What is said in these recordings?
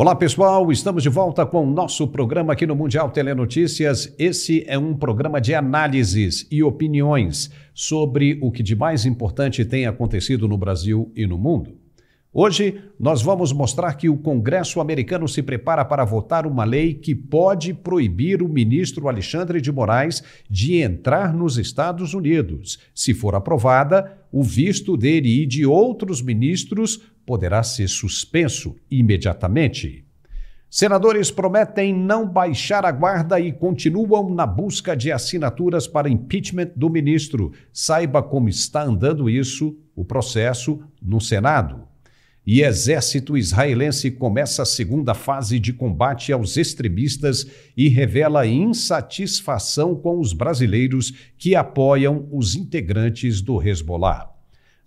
Olá pessoal, estamos de volta com o nosso programa aqui no Mundial Telenotícias. Esse é um programa de análises e opiniões sobre o que de mais importante tem acontecido no Brasil e no mundo. Hoje nós vamos mostrar que o Congresso americano se prepara para votar uma lei que pode proibir o ministro Alexandre de Moraes de entrar nos Estados Unidos. Se for aprovada, o visto dele e de outros ministros poderá ser suspenso imediatamente. Senadores prometem não baixar a guarda e continuam na busca de assinaturas para impeachment do ministro. Saiba como está andando isso, o processo, no Senado. E exército israelense começa a segunda fase de combate aos extremistas e revela insatisfação com os brasileiros que apoiam os integrantes do Hezbollah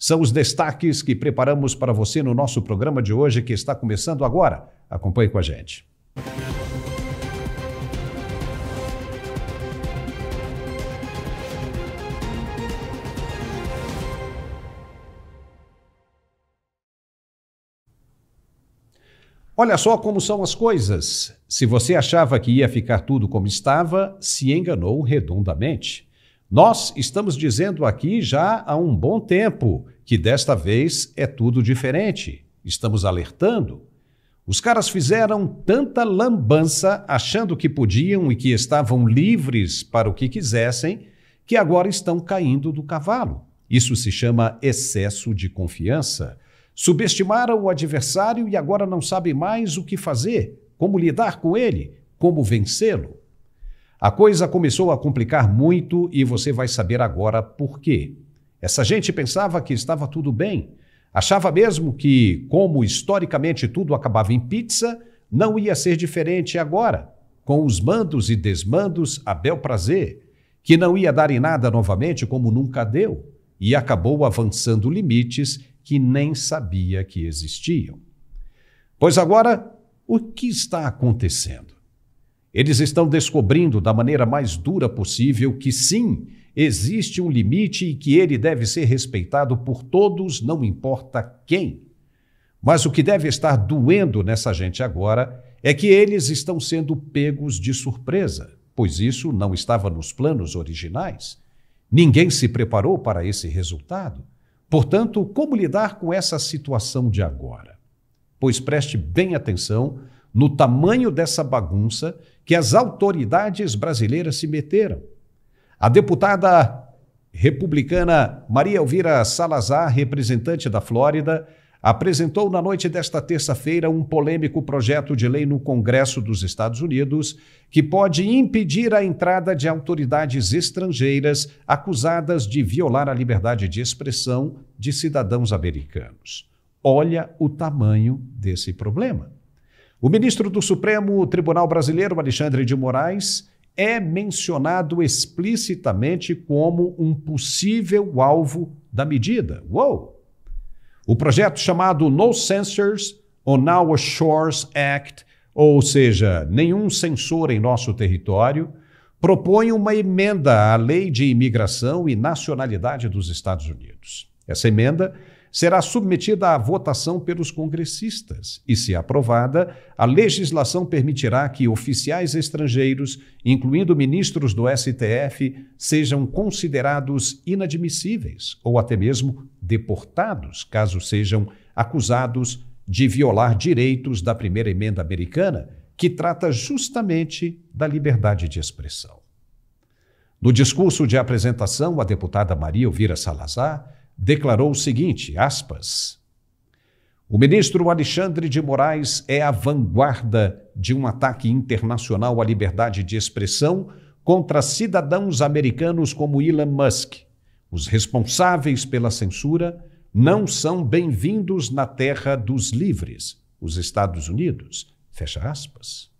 são os destaques que preparamos para você no nosso programa de hoje, que está começando agora. Acompanhe com a gente. Olha só como são as coisas. Se você achava que ia ficar tudo como estava, se enganou redondamente. Nós estamos dizendo aqui já há um bom tempo que desta vez é tudo diferente. Estamos alertando. Os caras fizeram tanta lambança achando que podiam e que estavam livres para o que quisessem, que agora estão caindo do cavalo. Isso se chama excesso de confiança. Subestimaram o adversário e agora não sabem mais o que fazer, como lidar com ele, como vencê-lo. A coisa começou a complicar muito e você vai saber agora por quê. Essa gente pensava que estava tudo bem. Achava mesmo que, como historicamente tudo acabava em pizza, não ia ser diferente agora, com os mandos e desmandos a bel prazer, que não ia dar em nada novamente como nunca deu, e acabou avançando limites que nem sabia que existiam. Pois agora, o que está acontecendo? Eles estão descobrindo da maneira mais dura possível que sim, Existe um limite e que ele deve ser respeitado por todos, não importa quem. Mas o que deve estar doendo nessa gente agora é que eles estão sendo pegos de surpresa, pois isso não estava nos planos originais. Ninguém se preparou para esse resultado. Portanto, como lidar com essa situação de agora? Pois preste bem atenção no tamanho dessa bagunça que as autoridades brasileiras se meteram a deputada republicana Maria Elvira Salazar, representante da Flórida, apresentou na noite desta terça-feira um polêmico projeto de lei no Congresso dos Estados Unidos que pode impedir a entrada de autoridades estrangeiras acusadas de violar a liberdade de expressão de cidadãos americanos. Olha o tamanho desse problema. O ministro do Supremo Tribunal Brasileiro, Alexandre de Moraes, é mencionado explicitamente como um possível alvo da medida. Uou! O projeto chamado No Censors on Our Shores Act, ou seja, nenhum censor em nosso território, propõe uma emenda à Lei de Imigração e Nacionalidade dos Estados Unidos. Essa emenda será submetida à votação pelos congressistas e, se aprovada, a legislação permitirá que oficiais estrangeiros, incluindo ministros do STF, sejam considerados inadmissíveis ou até mesmo deportados, caso sejam acusados de violar direitos da Primeira Emenda Americana, que trata justamente da liberdade de expressão. No discurso de apresentação, a deputada Maria Elvira Salazar declarou o seguinte, aspas, o ministro Alexandre de Moraes é a vanguarda de um ataque internacional à liberdade de expressão contra cidadãos americanos como Elon Musk. Os responsáveis pela censura não são bem-vindos na terra dos livres, os Estados Unidos. Fecha aspas.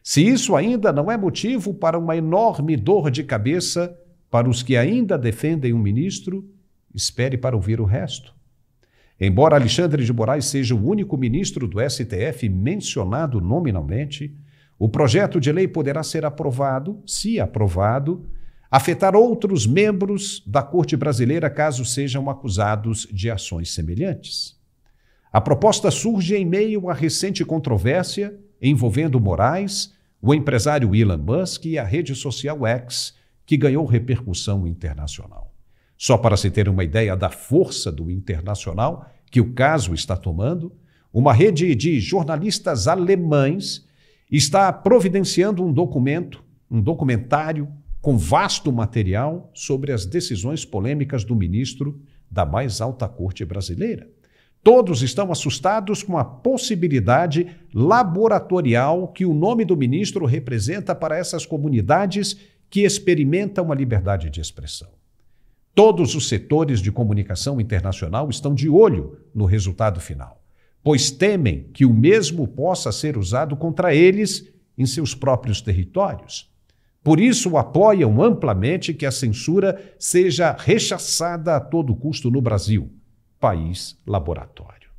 Se isso ainda não é motivo para uma enorme dor de cabeça para os que ainda defendem o um ministro, Espere para ouvir o resto. Embora Alexandre de Moraes seja o único ministro do STF mencionado nominalmente, o projeto de lei poderá ser aprovado, se aprovado, afetar outros membros da Corte Brasileira caso sejam acusados de ações semelhantes. A proposta surge em meio à recente controvérsia envolvendo Moraes, o empresário Elon Musk e a rede social X, que ganhou repercussão internacional. Só para se ter uma ideia da força do internacional que o caso está tomando, uma rede de jornalistas alemães está providenciando um documento, um documentário com vasto material sobre as decisões polêmicas do ministro da mais alta corte brasileira. Todos estão assustados com a possibilidade laboratorial que o nome do ministro representa para essas comunidades que experimentam a liberdade de expressão. Todos os setores de comunicação internacional estão de olho no resultado final, pois temem que o mesmo possa ser usado contra eles em seus próprios territórios. Por isso, apoiam amplamente que a censura seja rechaçada a todo custo no Brasil, país laboratório.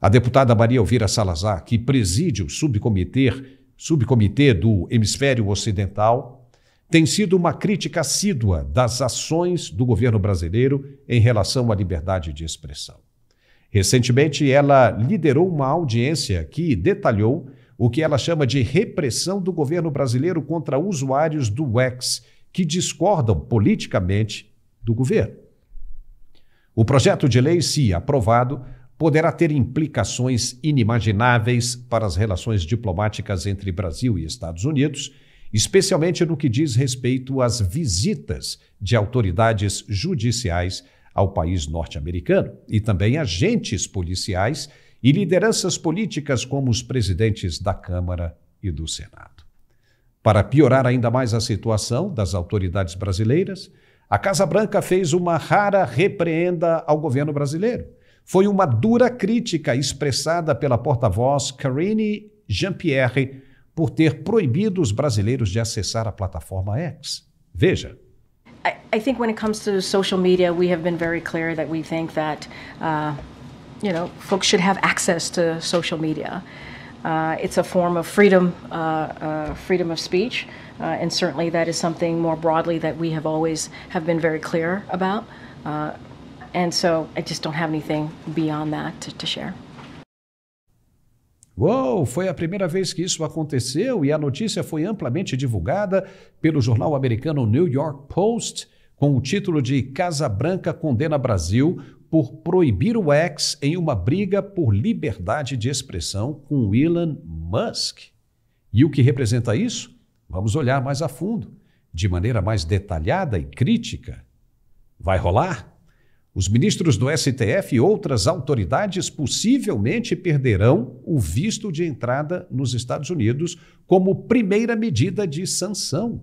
A deputada Maria Elvira Salazar, que preside o subcomitê, subcomitê do Hemisfério Ocidental, tem sido uma crítica assídua das ações do governo brasileiro em relação à liberdade de expressão. Recentemente, ela liderou uma audiência que detalhou o que ela chama de repressão do governo brasileiro contra usuários do X que discordam politicamente do governo. O projeto de lei, se aprovado, poderá ter implicações inimagináveis para as relações diplomáticas entre Brasil e Estados Unidos especialmente no que diz respeito às visitas de autoridades judiciais ao país norte-americano e também agentes policiais e lideranças políticas como os presidentes da Câmara e do Senado. Para piorar ainda mais a situação das autoridades brasileiras, a Casa Branca fez uma rara repreenda ao governo brasileiro. Foi uma dura crítica expressada pela porta-voz Karine Jean-Pierre por ter proibido os brasileiros de acessar a plataforma X. Veja. I, I think when it comes to social media, we have been very clear that we think that uh, you know folks should have access to social media. Uh, it's a form of freedom, uh, uh, freedom of speech, uh, and certainly that is something more broadly that we have always have been very clear about. Uh, and so I just don't have anything beyond that to, to share. Uou, foi a primeira vez que isso aconteceu e a notícia foi amplamente divulgada pelo jornal americano New York Post com o título de Casa Branca condena Brasil por proibir o ex em uma briga por liberdade de expressão com Elon Musk. E o que representa isso? Vamos olhar mais a fundo, de maneira mais detalhada e crítica. Vai rolar? Os ministros do STF e outras autoridades possivelmente perderão o visto de entrada nos Estados Unidos como primeira medida de sanção.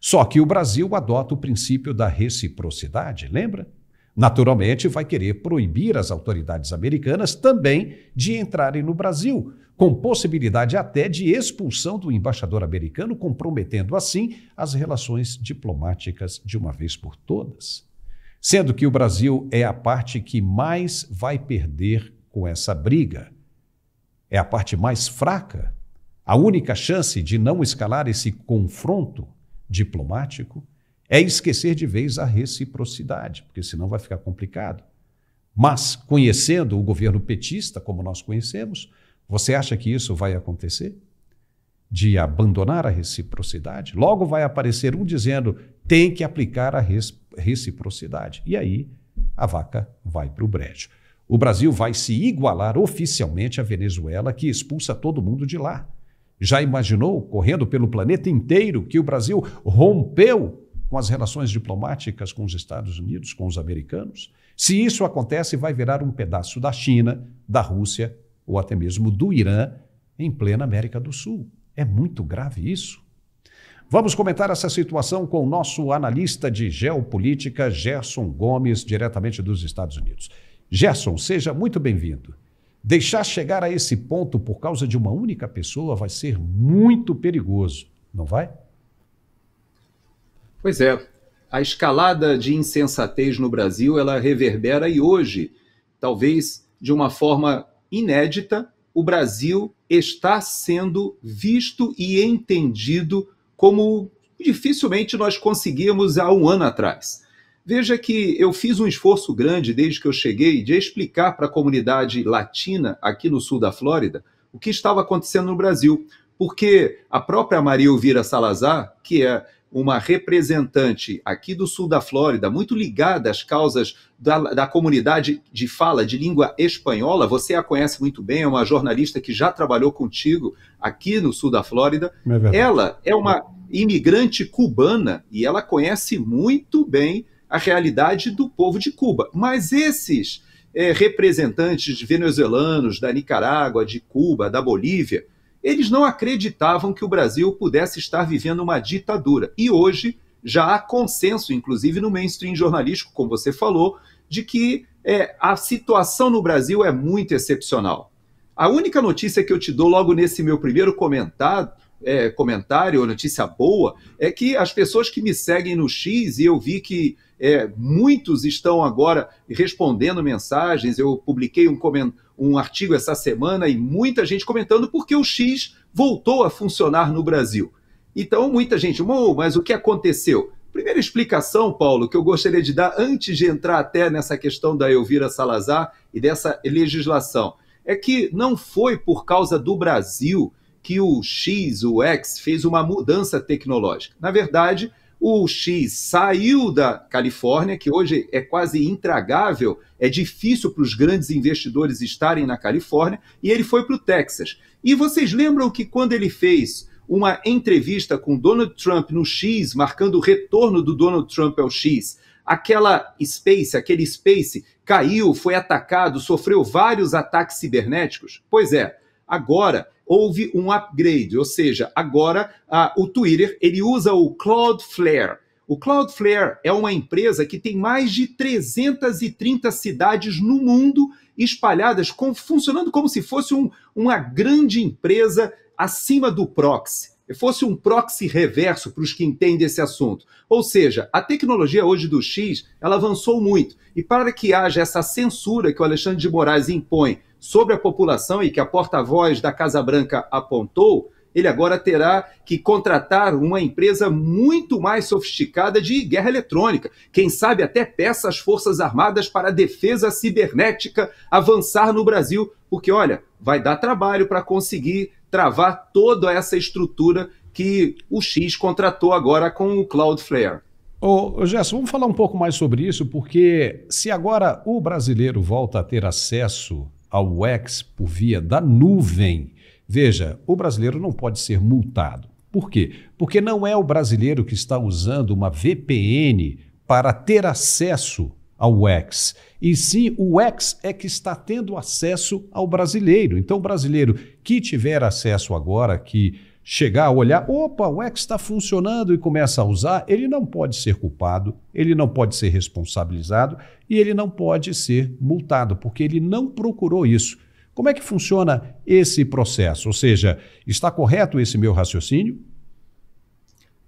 Só que o Brasil adota o princípio da reciprocidade, lembra? Naturalmente, vai querer proibir as autoridades americanas também de entrarem no Brasil, com possibilidade até de expulsão do embaixador americano, comprometendo assim as relações diplomáticas de uma vez por todas sendo que o Brasil é a parte que mais vai perder com essa briga. É a parte mais fraca. A única chance de não escalar esse confronto diplomático é esquecer de vez a reciprocidade, porque senão vai ficar complicado. Mas, conhecendo o governo petista, como nós conhecemos, você acha que isso vai acontecer? De abandonar a reciprocidade? Logo vai aparecer um dizendo: tem que aplicar a reciprocidade reciprocidade. E aí a vaca vai para o brejo. O Brasil vai se igualar oficialmente à Venezuela, que expulsa todo mundo de lá. Já imaginou, correndo pelo planeta inteiro, que o Brasil rompeu com as relações diplomáticas com os Estados Unidos, com os americanos? Se isso acontece, vai virar um pedaço da China, da Rússia ou até mesmo do Irã em plena América do Sul. É muito grave isso. Vamos comentar essa situação com o nosso analista de geopolítica, Gerson Gomes, diretamente dos Estados Unidos. Gerson, seja muito bem-vindo. Deixar chegar a esse ponto por causa de uma única pessoa vai ser muito perigoso, não vai? Pois é. A escalada de insensatez no Brasil, ela reverbera e hoje, talvez de uma forma inédita, o Brasil está sendo visto e entendido como dificilmente nós conseguimos há um ano atrás. Veja que eu fiz um esforço grande desde que eu cheguei de explicar para a comunidade latina aqui no sul da Flórida o que estava acontecendo no Brasil, porque a própria Maria Elvira Salazar, que é uma representante aqui do sul da Flórida, muito ligada às causas da, da comunidade de fala de língua espanhola. Você a conhece muito bem, é uma jornalista que já trabalhou contigo aqui no sul da Flórida. É ela é uma imigrante cubana e ela conhece muito bem a realidade do povo de Cuba. Mas esses é, representantes venezuelanos da Nicarágua, de Cuba, da Bolívia, eles não acreditavam que o Brasil pudesse estar vivendo uma ditadura. E hoje já há consenso, inclusive no mainstream jornalístico, como você falou, de que é, a situação no Brasil é muito excepcional. A única notícia que eu te dou logo nesse meu primeiro comentário, é, comentário, notícia boa, é que as pessoas que me seguem no X, e eu vi que é, muitos estão agora respondendo mensagens, eu publiquei um comentário um artigo essa semana e muita gente comentando porque o X voltou a funcionar no Brasil. Então, muita gente, mas o que aconteceu? Primeira explicação, Paulo, que eu gostaria de dar antes de entrar até nessa questão da Elvira Salazar e dessa legislação, é que não foi por causa do Brasil que o X, o X, fez uma mudança tecnológica. Na verdade, o X saiu da Califórnia, que hoje é quase intragável, é difícil para os grandes investidores estarem na Califórnia, e ele foi para o Texas. E vocês lembram que quando ele fez uma entrevista com Donald Trump no X, marcando o retorno do Donald Trump ao X, aquela Space, aquele Space caiu, foi atacado, sofreu vários ataques cibernéticos? Pois é, agora houve um upgrade, ou seja, agora uh, o Twitter ele usa o Cloudflare. O Cloudflare é uma empresa que tem mais de 330 cidades no mundo espalhadas, com, funcionando como se fosse um, uma grande empresa acima do proxy fosse um proxy reverso para os que entendem esse assunto. Ou seja, a tecnologia hoje do X, ela avançou muito. E para que haja essa censura que o Alexandre de Moraes impõe sobre a população e que a porta-voz da Casa Branca apontou, ele agora terá que contratar uma empresa muito mais sofisticada de guerra eletrônica. Quem sabe até peça as Forças Armadas para a defesa cibernética avançar no Brasil, porque olha, vai dar trabalho para conseguir travar toda essa estrutura que o X contratou agora com o Cloudflare. Ô, ô Gerson, vamos falar um pouco mais sobre isso, porque se agora o brasileiro volta a ter acesso ao X por via da nuvem, veja, o brasileiro não pode ser multado. Por quê? Porque não é o brasileiro que está usando uma VPN para ter acesso ao X e sim o ex é que está tendo acesso ao brasileiro. Então, o brasileiro que tiver acesso agora, que chegar a olhar, opa, o ex está funcionando e começa a usar, ele não pode ser culpado, ele não pode ser responsabilizado e ele não pode ser multado, porque ele não procurou isso. Como é que funciona esse processo? Ou seja, está correto esse meu raciocínio?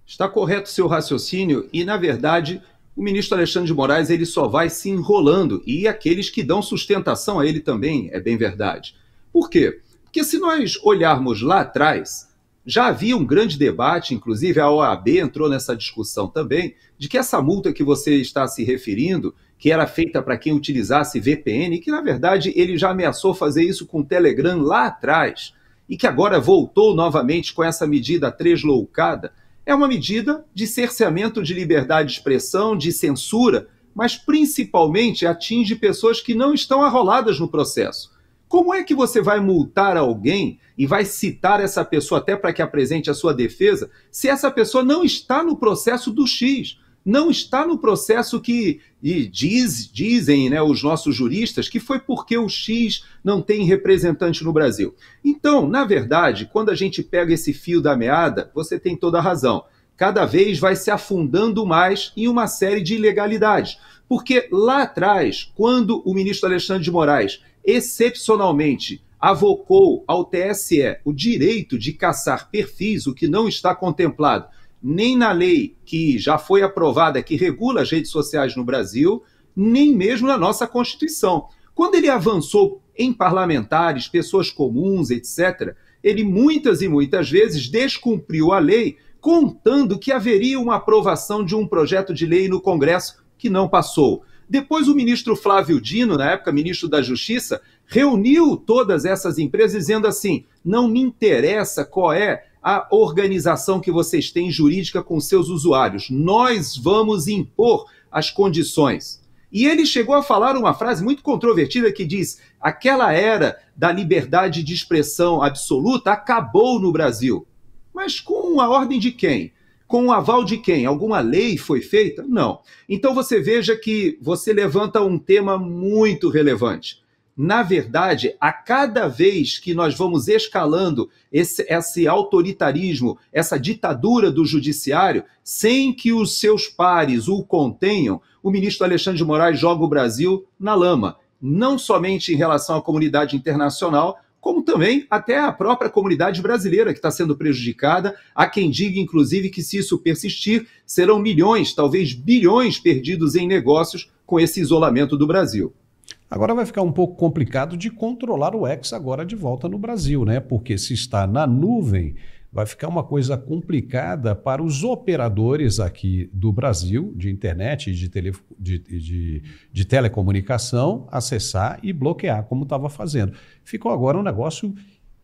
Está correto seu raciocínio e, na verdade, o ministro Alexandre de Moraes ele só vai se enrolando e aqueles que dão sustentação a ele também, é bem verdade. Por quê? Porque se nós olharmos lá atrás, já havia um grande debate, inclusive a OAB entrou nessa discussão também, de que essa multa que você está se referindo, que era feita para quem utilizasse VPN, que na verdade ele já ameaçou fazer isso com o Telegram lá atrás, e que agora voltou novamente com essa medida loucada. É uma medida de cerceamento de liberdade de expressão, de censura, mas principalmente atinge pessoas que não estão arroladas no processo. Como é que você vai multar alguém e vai citar essa pessoa até para que apresente a sua defesa se essa pessoa não está no processo do X? não está no processo que e diz, dizem né, os nossos juristas que foi porque o X não tem representante no Brasil. Então, na verdade, quando a gente pega esse fio da meada, você tem toda a razão. Cada vez vai se afundando mais em uma série de ilegalidades. Porque lá atrás, quando o ministro Alexandre de Moraes excepcionalmente avocou ao TSE o direito de caçar perfis, o que não está contemplado nem na lei que já foi aprovada, que regula as redes sociais no Brasil, nem mesmo na nossa Constituição. Quando ele avançou em parlamentares, pessoas comuns, etc., ele muitas e muitas vezes descumpriu a lei, contando que haveria uma aprovação de um projeto de lei no Congresso que não passou. Depois, o ministro Flávio Dino, na época ministro da Justiça, reuniu todas essas empresas dizendo assim: não me interessa qual é a organização que vocês têm jurídica com seus usuários. Nós vamos impor as condições. E ele chegou a falar uma frase muito controvertida que diz: aquela era da liberdade de expressão absoluta acabou no Brasil. Mas com a ordem de quem? Com o aval de quem? Alguma lei foi feita? Não. Então você veja que você levanta um tema muito relevante na verdade, a cada vez que nós vamos escalando esse, esse, autoritarismo, essa ditadura do judiciário, sem que os seus pares o contenham, o ministro Alexandre de Moraes joga o Brasil na lama, não somente em relação à comunidade internacional, como também até à própria comunidade brasileira que está sendo prejudicada. Há quem diga, inclusive, que se isso persistir, serão milhões, talvez bilhões perdidos em negócios com esse isolamento do Brasil. Agora vai ficar um pouco complicado de controlar o X agora de volta no Brasil, né? Porque se está na nuvem, vai ficar uma coisa complicada para os operadores aqui do Brasil, de internet e de, tele, de, de, de telecomunicação, acessar e bloquear, como estava fazendo. Ficou agora um negócio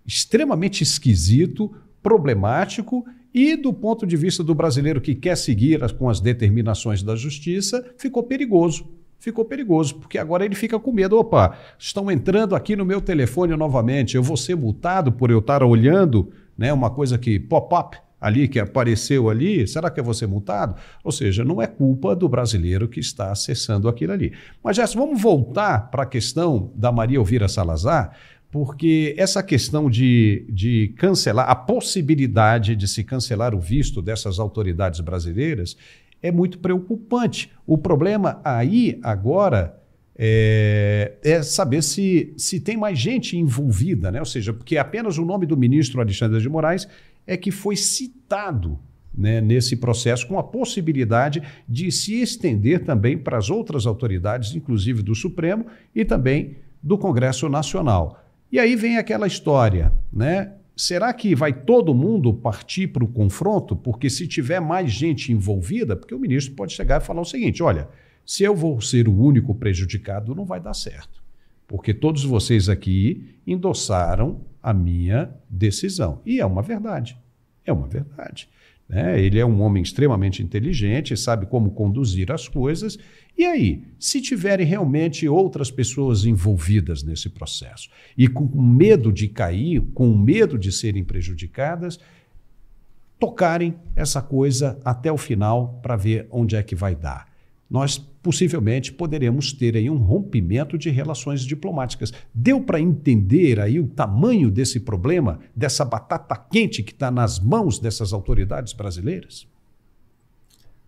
extremamente esquisito, problemático e, do ponto de vista do brasileiro que quer seguir com as determinações da justiça, ficou perigoso ficou perigoso, porque agora ele fica com medo. Opa, estão entrando aqui no meu telefone novamente, eu vou ser multado por eu estar olhando né, uma coisa que pop-up ali que apareceu ali, será que eu vou ser multado? Ou seja, não é culpa do brasileiro que está acessando aquilo ali. Mas, Gerson, vamos voltar para a questão da Maria Elvira Salazar, porque essa questão de, de cancelar, a possibilidade de se cancelar o visto dessas autoridades brasileiras, é muito preocupante. O problema aí, agora, é, é, saber se, se tem mais gente envolvida, né? ou seja, porque apenas o nome do ministro Alexandre de Moraes é que foi citado né, nesse processo, com a possibilidade de se estender também para as outras autoridades, inclusive do Supremo e também do Congresso Nacional. E aí vem aquela história, né? Será que vai todo mundo partir para o confronto? Porque se tiver mais gente envolvida, porque o ministro pode chegar e falar o seguinte: olha, se eu vou ser o único prejudicado, não vai dar certo. Porque todos vocês aqui endossaram a minha decisão. E é uma verdade. É uma verdade. Né? Ele é um homem extremamente inteligente, sabe como conduzir as coisas. E aí, se tiverem realmente outras pessoas envolvidas nesse processo e com medo de cair, com medo de serem prejudicadas, tocarem essa coisa até o final para ver onde é que vai dar nós possivelmente poderemos ter aí um rompimento de relações diplomáticas. Deu para entender aí o tamanho desse problema, dessa batata quente que está nas mãos dessas autoridades brasileiras?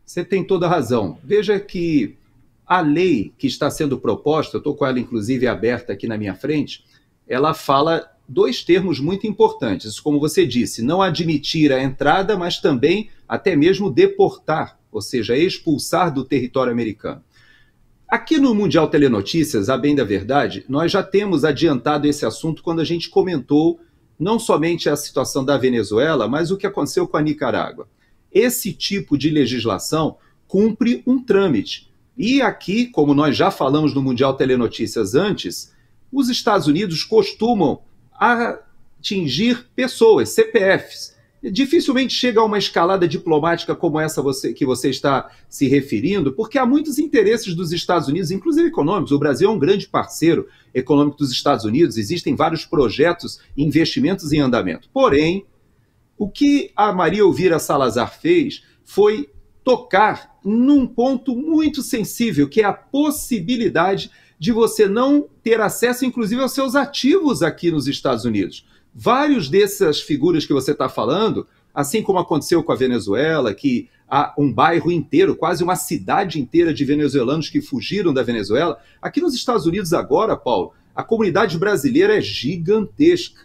Você tem toda a razão. Veja que a lei que está sendo proposta, estou com ela inclusive aberta aqui na minha frente, ela fala dois termos muito importantes. Como você disse, não admitir a entrada, mas também até mesmo deportar ou seja, expulsar do território americano. Aqui no Mundial Telenotícias, a bem da verdade, nós já temos adiantado esse assunto quando a gente comentou não somente a situação da Venezuela, mas o que aconteceu com a Nicarágua. Esse tipo de legislação cumpre um trâmite. E aqui, como nós já falamos no Mundial Telenotícias antes, os Estados Unidos costumam atingir pessoas, CPFs, dificilmente chega a uma escalada diplomática como essa você, que você está se referindo, porque há muitos interesses dos Estados Unidos, inclusive econômicos. O Brasil é um grande parceiro econômico dos Estados Unidos, existem vários projetos e investimentos em andamento. Porém, o que a Maria Elvira Salazar fez foi tocar num ponto muito sensível, que é a possibilidade de você não ter acesso, inclusive, aos seus ativos aqui nos Estados Unidos. Vários dessas figuras que você está falando, assim como aconteceu com a Venezuela, que há um bairro inteiro, quase uma cidade inteira de venezuelanos que fugiram da Venezuela. Aqui nos Estados Unidos agora, Paulo, a comunidade brasileira é gigantesca.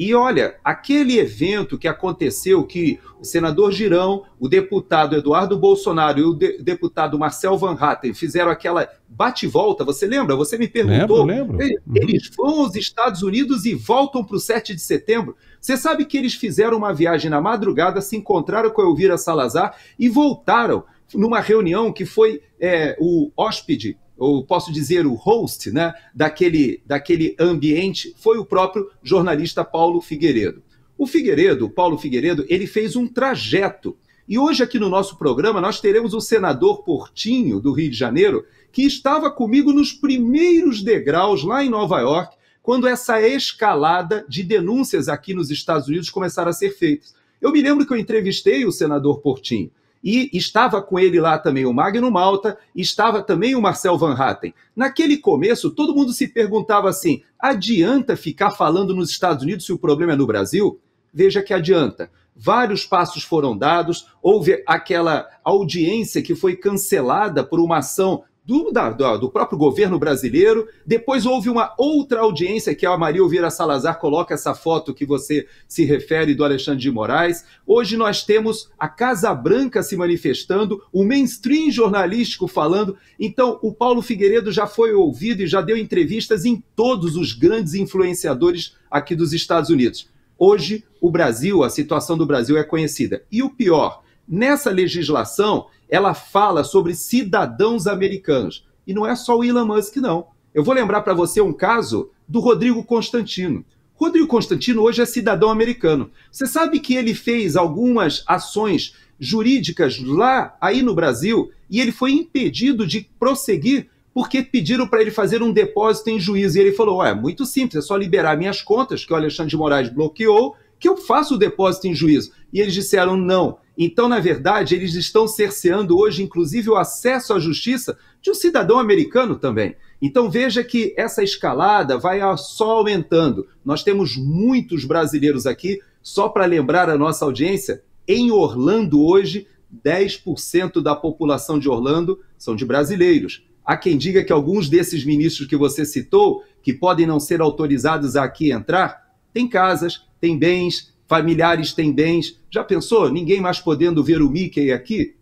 E olha, aquele evento que aconteceu que o senador Girão, o deputado Eduardo Bolsonaro e o de deputado Marcel Van Hatten fizeram aquela bate-volta, você lembra? Você me perguntou. Lembro, lembro. Uhum. Eles vão aos Estados Unidos e voltam para o 7 de setembro. Você sabe que eles fizeram uma viagem na madrugada, se encontraram com a Elvira Salazar e voltaram numa reunião que foi é, o hóspede ou posso dizer o host, né, daquele, daquele ambiente, foi o próprio jornalista Paulo Figueiredo. O Figueiredo, Paulo Figueiredo, ele fez um trajeto. E hoje aqui no nosso programa nós teremos o senador Portinho, do Rio de Janeiro, que estava comigo nos primeiros degraus lá em Nova York, quando essa escalada de denúncias aqui nos Estados Unidos começaram a ser feitas. Eu me lembro que eu entrevistei o senador Portinho e estava com ele lá também o Magno Malta, estava também o Marcel Van Hatten. Naquele começo, todo mundo se perguntava assim: adianta ficar falando nos Estados Unidos se o problema é no Brasil? Veja que adianta. Vários passos foram dados, houve aquela audiência que foi cancelada por uma ação do, da, do próprio governo brasileiro. Depois houve uma outra audiência que a Maria Elvira Salazar coloca essa foto que você se refere do Alexandre de Moraes. Hoje nós temos a Casa Branca se manifestando, o mainstream jornalístico falando. Então, o Paulo Figueiredo já foi ouvido e já deu entrevistas em todos os grandes influenciadores aqui dos Estados Unidos. Hoje, o Brasil, a situação do Brasil é conhecida. E o pior, Nessa legislação, ela fala sobre cidadãos americanos. E não é só o Elon Musk, não. Eu vou lembrar para você um caso do Rodrigo Constantino. Rodrigo Constantino hoje é cidadão americano. Você sabe que ele fez algumas ações jurídicas lá, aí no Brasil, e ele foi impedido de prosseguir porque pediram para ele fazer um depósito em juízo. E ele falou: é muito simples, é só liberar minhas contas, que o Alexandre de Moraes bloqueou, que eu faço o depósito em juízo. E eles disseram não. Então, na verdade, eles estão cerceando hoje, inclusive, o acesso à justiça de um cidadão americano também. Então, veja que essa escalada vai só aumentando. Nós temos muitos brasileiros aqui, só para lembrar a nossa audiência, em Orlando hoje, 10% da população de Orlando são de brasileiros. Há quem diga que alguns desses ministros que você citou, que podem não ser autorizados a aqui entrar, têm casas, tem bens, familiares têm bens. Já pensou? Ninguém mais podendo ver o Mickey aqui?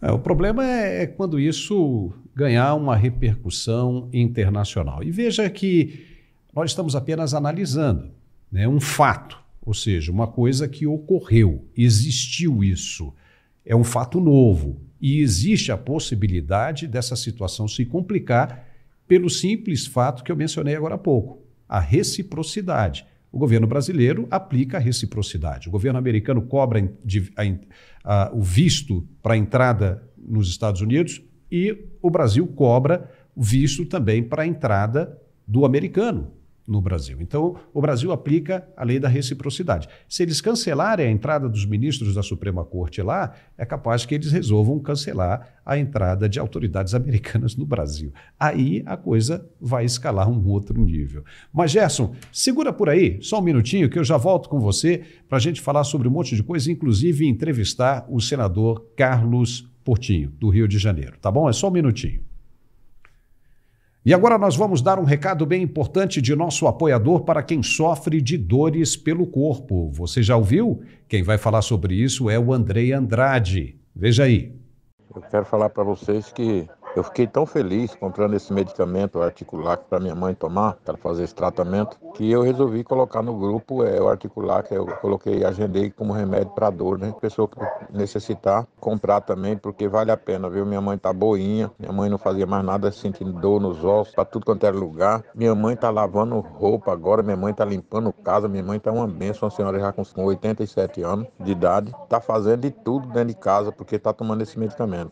É, o problema é, é quando isso ganhar uma repercussão internacional. E veja que nós estamos apenas analisando né, um fato, ou seja, uma coisa que ocorreu, existiu isso, é um fato novo e existe a possibilidade dessa situação se complicar pelo simples fato que eu mencionei agora há pouco, a reciprocidade. O governo brasileiro aplica a reciprocidade. O governo americano cobra o visto para a entrada nos Estados Unidos e o Brasil cobra o visto também para a entrada do americano no Brasil. Então, o Brasil aplica a lei da reciprocidade. Se eles cancelarem a entrada dos ministros da Suprema Corte lá, é capaz que eles resolvam cancelar a entrada de autoridades americanas no Brasil. Aí a coisa vai escalar um outro nível. Mas, Gerson, segura por aí, só um minutinho, que eu já volto com você para a gente falar sobre um monte de coisa, inclusive entrevistar o senador Carlos Portinho, do Rio de Janeiro. Tá bom? É só um minutinho. E agora nós vamos dar um recado bem importante de nosso apoiador para quem sofre de dores pelo corpo. Você já ouviu? Quem vai falar sobre isso é o Andrei Andrade. Veja aí. Eu quero falar para vocês que eu fiquei tão feliz comprando esse medicamento articular para minha mãe tomar, para fazer esse tratamento, que eu resolvi colocar no grupo é, o articular, que eu coloquei, agendei como remédio para dor, né? Pessoa que necessitar, comprar também, porque vale a pena, viu? Minha mãe tá boinha, minha mãe não fazia mais nada sentindo dor nos ossos, para tudo quanto era lugar. Minha mãe tá lavando roupa agora, minha mãe tá limpando casa, minha mãe tá uma benção, a senhora já com 87 anos de idade, tá fazendo de tudo dentro de casa porque tá tomando esse medicamento.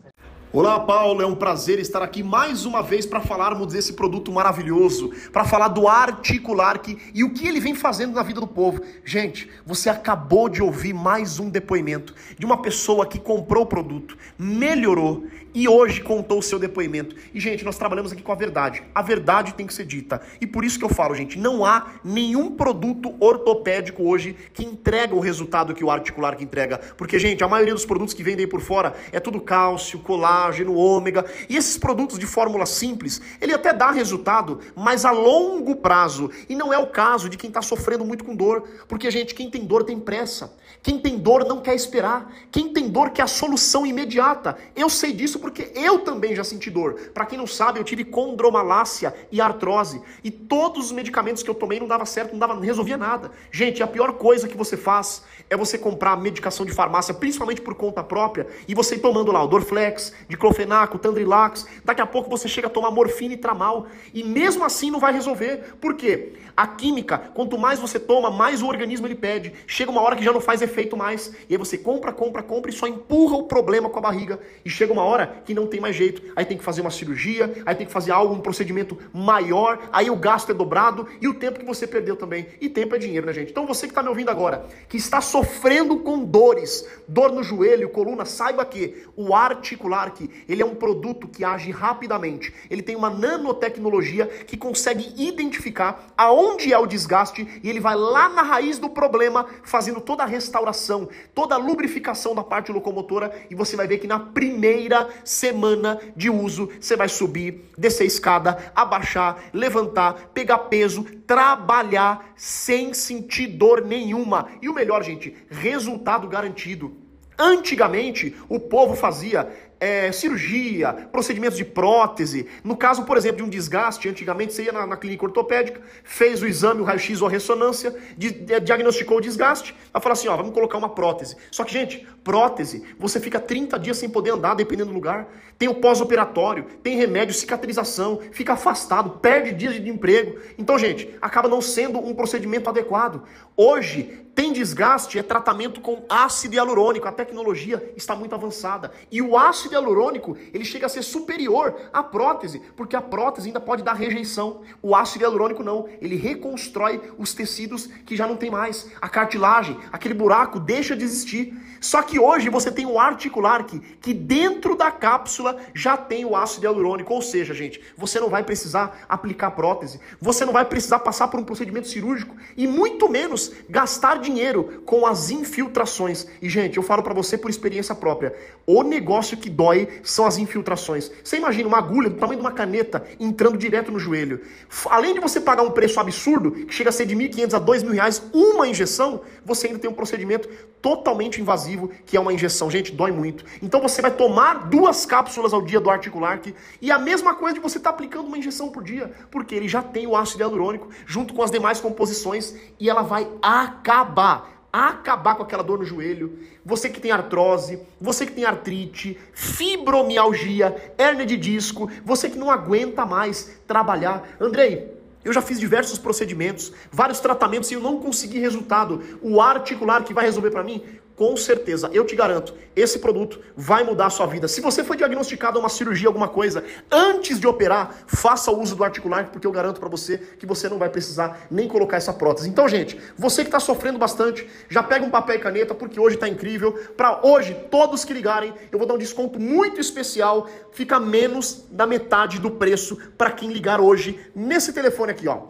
Olá, Paulo. É um prazer estar aqui mais uma vez para falarmos desse produto maravilhoso, para falar do Articular que, e o que ele vem fazendo na vida do povo. Gente, você acabou de ouvir mais um depoimento de uma pessoa que comprou o produto, melhorou e hoje contou o seu depoimento. E, gente, nós trabalhamos aqui com a verdade. A verdade tem que ser dita. E por isso que eu falo, gente, não há nenhum produto ortopédico hoje que entrega o resultado que o Articular que entrega. Porque, gente, a maioria dos produtos que vendem aí por fora é tudo cálcio, colar colágeno, ômega, e esses produtos de fórmula simples, ele até dá resultado, mas a longo prazo. E não é o caso de quem está sofrendo muito com dor, porque, gente, quem tem dor tem pressa. Quem tem dor não quer esperar. Quem tem dor quer a solução imediata. Eu sei disso porque eu também já senti dor. Para quem não sabe, eu tive condromalácia e artrose. E todos os medicamentos que eu tomei não dava certo, não dava, não resolvia nada. Gente, a pior coisa que você faz é você comprar medicação de farmácia, principalmente por conta própria, e você ir tomando lá o Dorflex, diclofenaco, Tandrilax, daqui a pouco você chega a tomar morfina e tramal, e mesmo assim não vai resolver. Por quê? A química, quanto mais você toma, mais o organismo ele pede. Chega uma hora que já não faz efeito mais, e aí você compra, compra, compra e só empurra o problema com a barriga, e chega uma hora que não tem mais jeito. Aí tem que fazer uma cirurgia, aí tem que fazer algo, um procedimento maior, aí o gasto é dobrado e o tempo que você perdeu também. E tempo é dinheiro, né, gente? Então você que está me ouvindo agora, que está sofrendo com dores, dor no joelho, coluna, saiba que o articular que ele é um produto que age rapidamente. Ele tem uma nanotecnologia que consegue identificar aonde é o desgaste e ele vai lá na raiz do problema, fazendo toda a restauração, toda a lubrificação da parte locomotora e você vai ver que na primeira semana de uso você vai subir, descer a escada, abaixar, levantar, pegar peso, trabalhar sem sentir dor nenhuma. E o melhor, gente, resultado garantido. Antigamente, o povo fazia é, cirurgia, procedimentos de prótese. No caso, por exemplo, de um desgaste, antigamente você ia na, na clínica ortopédica, fez o exame, o raio-x ou a ressonância, de, de, é, diagnosticou o desgaste, vai falar assim: ó, vamos colocar uma prótese. Só que, gente, prótese, você fica 30 dias sem poder andar, dependendo do lugar. Tem o pós-operatório, tem remédio, cicatrização, fica afastado, perde dias de emprego. Então, gente, acaba não sendo um procedimento adequado. Hoje, tem desgaste é tratamento com ácido hialurônico. A tecnologia está muito avançada. E o ácido ácido hialurônico ele chega a ser superior à prótese, porque a prótese ainda pode dar rejeição. O ácido hialurônico não, ele reconstrói os tecidos que já não tem mais. A cartilagem, aquele buraco deixa de existir. Só que hoje você tem o articular que, que dentro da cápsula já tem o ácido hialurônico, ou seja, gente, você não vai precisar aplicar prótese, você não vai precisar passar por um procedimento cirúrgico e muito menos gastar dinheiro com as infiltrações. E gente, eu falo para você por experiência própria, o negócio que dói são as infiltrações. Você imagina uma agulha do tamanho de uma caneta entrando direto no joelho. Além de você pagar um preço absurdo, que chega a ser de 1.500 a 2.000 reais uma injeção, você ainda tem um procedimento totalmente invasivo, que é uma injeção. Gente, dói muito. Então você vai tomar duas cápsulas ao dia do articular que, e a mesma coisa de você estar tá aplicando uma injeção por dia, porque ele já tem o ácido hialurônico junto com as demais composições e ela vai acabar acabar com aquela dor no joelho, você que tem artrose, você que tem artrite, fibromialgia, hérnia de disco, você que não aguenta mais trabalhar. Andrei, eu já fiz diversos procedimentos, vários tratamentos e eu não consegui resultado. O articular que vai resolver para mim? com certeza, eu te garanto, esse produto vai mudar a sua vida. Se você foi diagnosticado uma cirurgia, alguma coisa, antes de operar, faça o uso do Articular, porque eu garanto para você que você não vai precisar nem colocar essa prótese. Então, gente, você que está sofrendo bastante, já pega um papel e caneta, porque hoje está incrível. Para hoje, todos que ligarem, eu vou dar um desconto muito especial, fica menos da metade do preço para quem ligar hoje nesse telefone aqui, ó.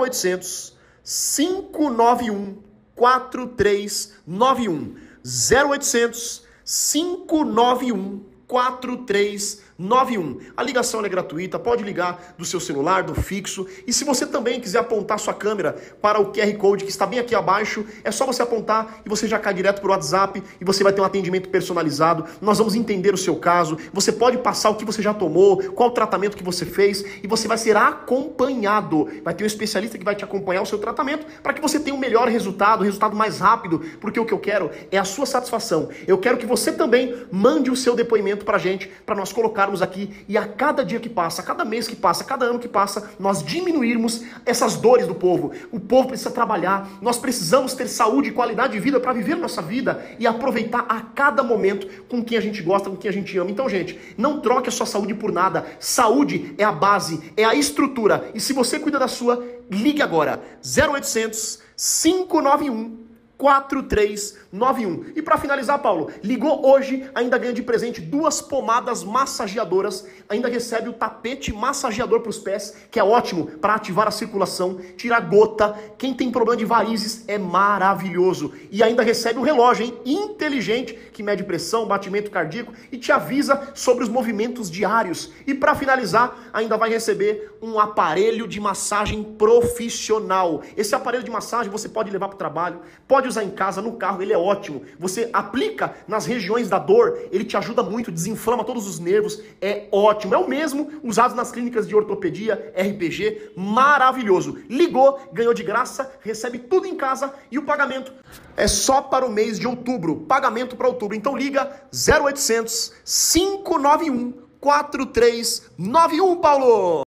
0800 591 4391. 0800 591 4391. 91. A ligação é gratuita, pode ligar do seu celular, do fixo. E se você também quiser apontar sua câmera para o QR Code que está bem aqui abaixo, é só você apontar e você já cai direto para o WhatsApp e você vai ter um atendimento personalizado. Nós vamos entender o seu caso. Você pode passar o que você já tomou, qual tratamento que você fez e você vai ser acompanhado. Vai ter um especialista que vai te acompanhar o seu tratamento para que você tenha um melhor resultado, um resultado mais rápido, porque o que eu quero é a sua satisfação. Eu quero que você também mande o seu depoimento para a gente, para nós colocar estarmos aqui e a cada dia que passa, a cada mês que passa, a cada ano que passa, nós diminuirmos essas dores do povo. O povo precisa trabalhar, nós precisamos ter saúde e qualidade de vida para viver nossa vida e aproveitar a cada momento com quem a gente gosta, com quem a gente ama. Então, gente, não troque a sua saúde por nada. Saúde é a base, é a estrutura. E se você cuida da sua, ligue agora. 0800 591 4391. E para finalizar, Paulo, ligou hoje, ainda ganha de presente duas pomadas massageadoras, ainda recebe o tapete massageador para os pés, que é ótimo para ativar a circulação, tirar gota. Quem tem problema de varizes é maravilhoso. E ainda recebe o um relógio, hein? Inteligente, que mede pressão, batimento cardíaco e te avisa sobre os movimentos diários. E para finalizar, ainda vai receber um aparelho de massagem profissional. Esse aparelho de massagem você pode levar para o trabalho, pode pode usar em casa, no carro, ele é ótimo. Você aplica nas regiões da dor, ele te ajuda muito, desinflama todos os nervos, é ótimo. É o mesmo usado nas clínicas de ortopedia, RPG, maravilhoso. Ligou, ganhou de graça, recebe tudo em casa e o pagamento é só para o mês de outubro. Pagamento para outubro. Então liga 0800 591 4391, Paulo!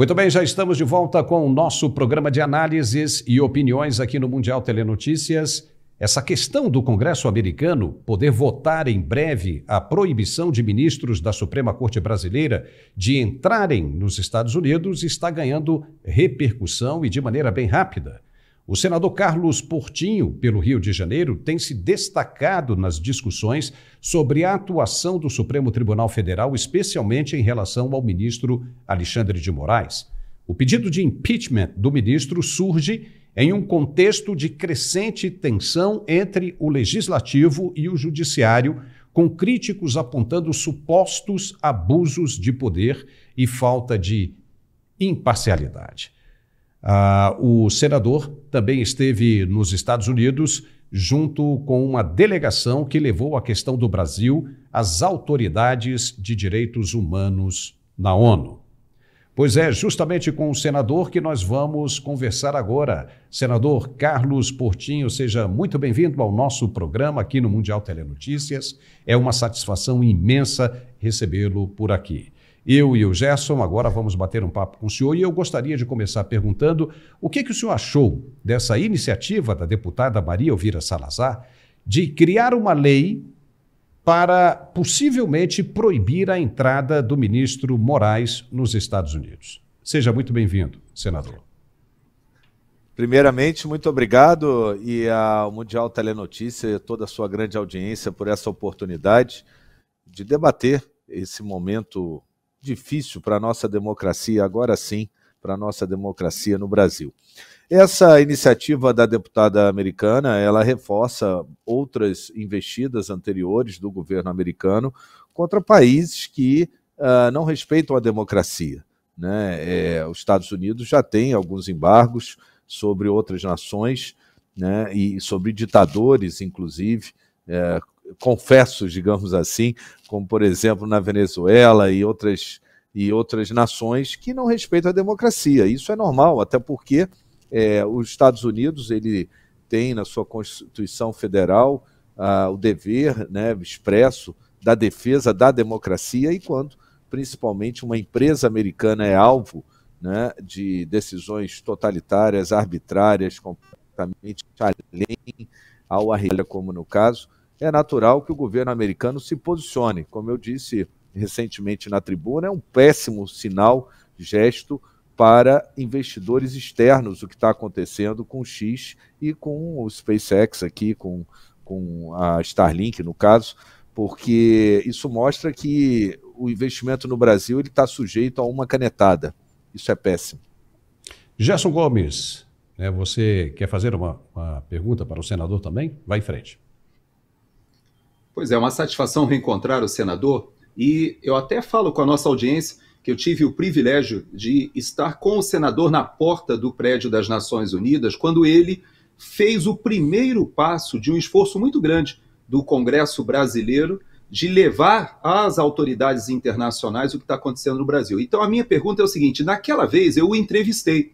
Muito bem, já estamos de volta com o nosso programa de análises e opiniões aqui no Mundial Telenotícias. Essa questão do Congresso americano poder votar em breve a proibição de ministros da Suprema Corte Brasileira de entrarem nos Estados Unidos está ganhando repercussão e de maneira bem rápida. O senador Carlos Portinho, pelo Rio de Janeiro, tem se destacado nas discussões sobre a atuação do Supremo Tribunal Federal, especialmente em relação ao ministro Alexandre de Moraes. O pedido de impeachment do ministro surge em um contexto de crescente tensão entre o legislativo e o judiciário, com críticos apontando supostos abusos de poder e falta de imparcialidade. Ah, o senador também esteve nos Estados Unidos junto com uma delegação que levou a questão do Brasil às autoridades de direitos humanos na ONU. Pois é, justamente com o senador que nós vamos conversar agora. Senador Carlos Portinho, seja muito bem-vindo ao nosso programa aqui no Mundial Telenotícias. É uma satisfação imensa recebê-lo por aqui. Eu e o Gerson agora vamos bater um papo com o senhor e eu gostaria de começar perguntando o que, que o senhor achou dessa iniciativa da deputada Maria Elvira Salazar de criar uma lei para possivelmente proibir a entrada do ministro Moraes nos Estados Unidos. Seja muito bem-vindo, senador. Primeiramente, muito obrigado e ao Mundial Telenotícia e toda a sua grande audiência por essa oportunidade de debater esse momento difícil para a nossa democracia, agora sim, para a nossa democracia no Brasil. Essa iniciativa da deputada americana, ela reforça outras investidas anteriores do governo americano contra países que uh, não respeitam a democracia. Né? É, os Estados Unidos já têm alguns embargos sobre outras nações né? e sobre ditadores, inclusive, é, confessos, digamos assim, como por exemplo na Venezuela e outras, e outras nações que não respeitam a democracia. Isso é normal, até porque é, os Estados Unidos ele tem na sua Constituição Federal o dever né, expresso da defesa da democracia e quando principalmente uma empresa americana é alvo né, de decisões totalitárias, arbitrárias, completamente além ao arrelia, como no caso, é natural que o governo americano se posicione. Como eu disse recentemente na tribuna, é um péssimo sinal, gesto para investidores externos o que está acontecendo com o X e com o SpaceX aqui, com, com a Starlink, no caso, porque isso mostra que o investimento no Brasil está sujeito a uma canetada. Isso é péssimo. Gerson Gomes, né, você quer fazer uma, uma pergunta para o senador também? Vai em frente. Pois é, é, uma satisfação reencontrar o senador e eu até falo com a nossa audiência que eu tive o privilégio de estar com o senador na porta do prédio das Nações Unidas quando ele fez o primeiro passo de um esforço muito grande do Congresso brasileiro de levar às autoridades internacionais o que está acontecendo no Brasil. Então, a minha pergunta é o seguinte: naquela vez eu o entrevistei.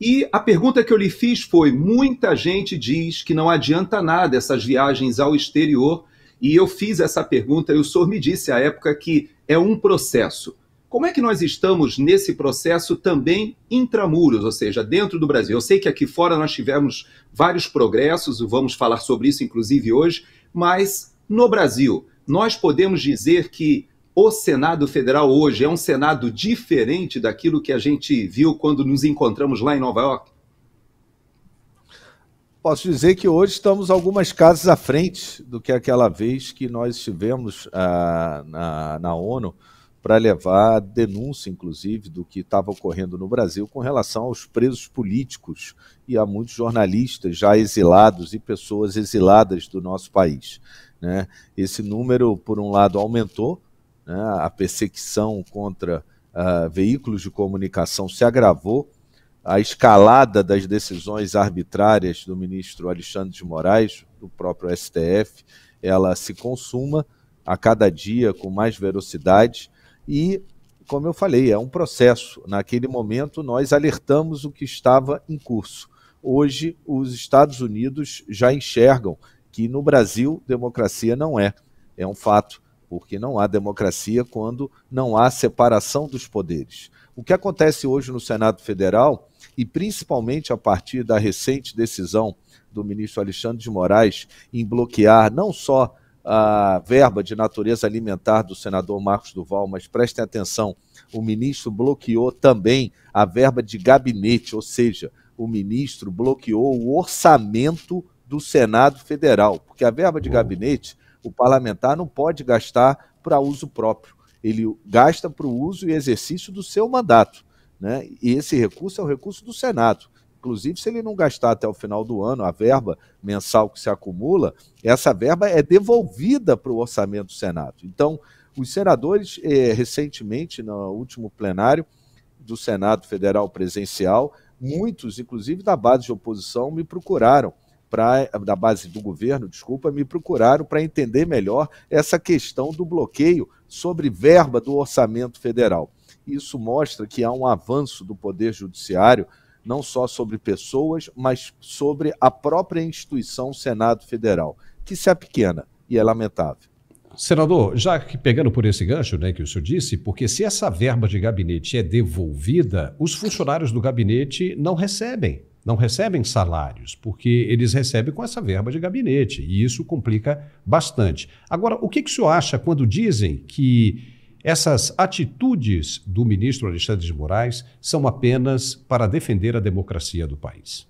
E a pergunta que eu lhe fiz foi: muita gente diz que não adianta nada essas viagens ao exterior e eu fiz essa pergunta e o senhor me disse à época que é um processo. Como é que nós estamos nesse processo também intramuros, ou seja, dentro do Brasil? Eu sei que aqui fora nós tivemos vários progressos, vamos falar sobre isso inclusive hoje, mas no Brasil, nós podemos dizer que o Senado Federal hoje é um Senado diferente daquilo que a gente viu quando nos encontramos lá em Nova York? Posso dizer que hoje estamos algumas casas à frente do que aquela vez que nós estivemos ah, na, na ONU para levar denúncia, inclusive, do que estava ocorrendo no Brasil com relação aos presos políticos e a muitos jornalistas já exilados e pessoas exiladas do nosso país. Né? Esse número, por um lado, aumentou, né? a perseguição contra ah, veículos de comunicação se agravou a escalada das decisões arbitrárias do ministro Alexandre de Moraes, do próprio STF, ela se consuma a cada dia com mais velocidade e, como eu falei, é um processo. Naquele momento, nós alertamos o que estava em curso. Hoje, os Estados Unidos já enxergam que no Brasil democracia não é. É um fato, porque não há democracia quando não há separação dos poderes. O que acontece hoje no Senado Federal e principalmente a partir da recente decisão do ministro Alexandre de Moraes em bloquear não só a verba de natureza alimentar do senador Marcos Duval, mas prestem atenção, o ministro bloqueou também a verba de gabinete, ou seja, o ministro bloqueou o orçamento do Senado Federal, porque a verba de gabinete o parlamentar não pode gastar para uso próprio, ele gasta para o uso e exercício do seu mandato. Né? E esse recurso é o recurso do Senado. Inclusive, se ele não gastar até o final do ano a verba mensal que se acumula, essa verba é devolvida para o orçamento do Senado. Então, os senadores, eh, recentemente, no último plenário do Senado Federal Presencial, muitos, inclusive da base de oposição, me procuraram. Pra, da base do governo, desculpa, me procuraram para entender melhor essa questão do bloqueio sobre verba do orçamento federal. Isso mostra que há um avanço do poder judiciário, não só sobre pessoas, mas sobre a própria instituição Senado Federal, que se pequena e é lamentável. Senador, já que pegando por esse gancho né, que o senhor disse, porque se essa verba de gabinete é devolvida, os funcionários do gabinete não recebem, não recebem salários, porque eles recebem com essa verba de gabinete, e isso complica bastante. Agora, o que, que o senhor acha quando dizem que essas atitudes do ministro Alexandre de Moraes são apenas para defender a democracia do país.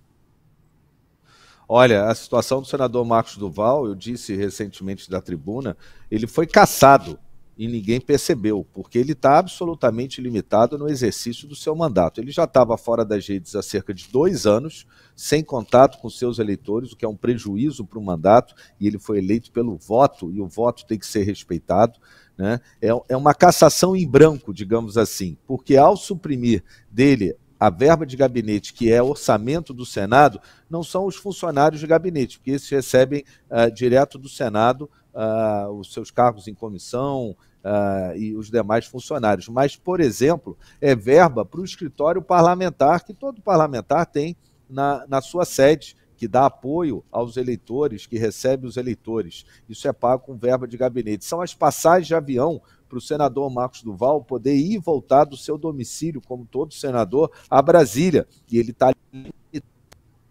Olha, a situação do senador Marcos Duval, eu disse recentemente da tribuna, ele foi caçado e ninguém percebeu, porque ele está absolutamente limitado no exercício do seu mandato. Ele já estava fora das redes há cerca de dois anos, sem contato com seus eleitores, o que é um prejuízo para o mandato, e ele foi eleito pelo voto, e o voto tem que ser respeitado. Né? É, é uma cassação em branco, digamos assim, porque ao suprimir dele a verba de gabinete, que é orçamento do Senado, não são os funcionários de gabinete, porque esses recebem uh, direto do Senado uh, os seus cargos em comissão, Uh, e os demais funcionários. Mas, por exemplo, é verba para o escritório parlamentar, que todo parlamentar tem na, na sua sede, que dá apoio aos eleitores, que recebe os eleitores. Isso é pago com verba de gabinete. São as passagens de avião para o senador Marcos Duval poder ir e voltar do seu domicílio, como todo senador, a Brasília. E ele está limitado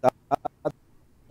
tá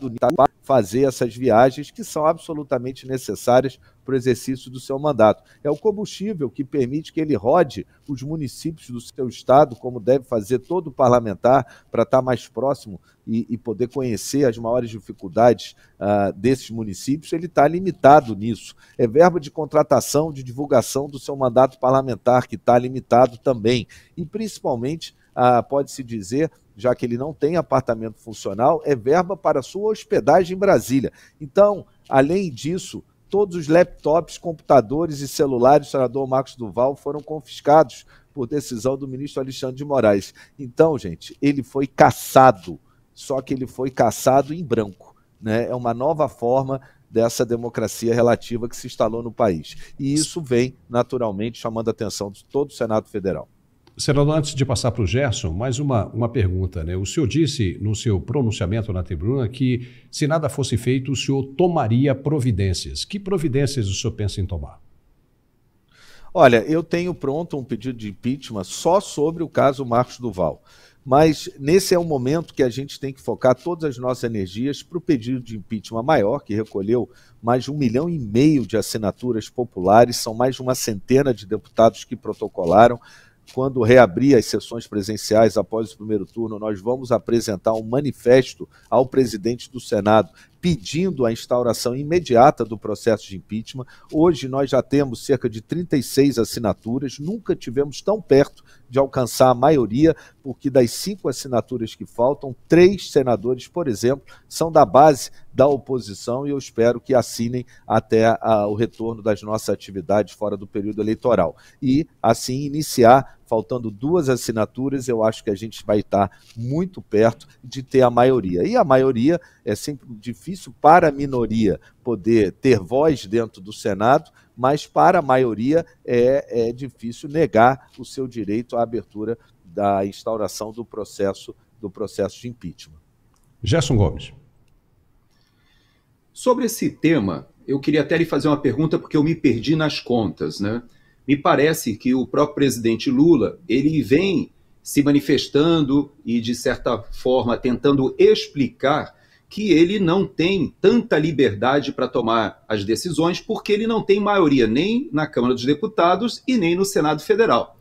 do fazer essas viagens que são absolutamente necessárias para o exercício do seu mandato. É o combustível que permite que ele rode os municípios do seu estado, como deve fazer todo parlamentar, para estar mais próximo e, e poder conhecer as maiores dificuldades uh, desses municípios. Ele está limitado nisso. É verba de contratação, de divulgação do seu mandato parlamentar, que está limitado também. E, principalmente, uh, pode-se dizer já que ele não tem apartamento funcional, é verba para sua hospedagem em Brasília. Então, além disso, todos os laptops, computadores e celulares do senador Marcos Duval foram confiscados por decisão do ministro Alexandre de Moraes. Então, gente, ele foi caçado, só que ele foi caçado em branco. Né? É uma nova forma dessa democracia relativa que se instalou no país. E isso vem, naturalmente, chamando a atenção de todo o Senado Federal. Senador, antes de passar para o Gerson, mais uma, uma pergunta. Né? O senhor disse no seu pronunciamento na tribuna que, se nada fosse feito, o senhor tomaria providências. Que providências o senhor pensa em tomar? Olha, eu tenho pronto um pedido de impeachment só sobre o caso Marcos Duval. Mas nesse é o momento que a gente tem que focar todas as nossas energias para o pedido de impeachment maior, que recolheu mais de um milhão e meio de assinaturas populares, são mais de uma centena de deputados que protocolaram quando reabrir as sessões presenciais após o primeiro turno, nós vamos apresentar um manifesto ao presidente do Senado pedindo a instauração imediata do processo de impeachment. Hoje nós já temos cerca de 36 assinaturas, nunca tivemos tão perto de alcançar a maioria, porque das cinco assinaturas que faltam, três senadores, por exemplo, são da base da oposição e eu espero que assinem até a, o retorno das nossas atividades fora do período eleitoral. E assim iniciar faltando duas assinaturas, eu acho que a gente vai estar muito perto de ter a maioria. E a maioria é sempre difícil para a minoria poder ter voz dentro do Senado, mas para a maioria é, é difícil negar o seu direito à abertura da instauração do processo do processo de impeachment. Gerson Gomes. Sobre esse tema, eu queria até lhe fazer uma pergunta porque eu me perdi nas contas, né? Me parece que o próprio presidente Lula, ele vem se manifestando e, de certa forma, tentando explicar que ele não tem tanta liberdade para tomar as decisões, porque ele não tem maioria nem na Câmara dos Deputados e nem no Senado Federal.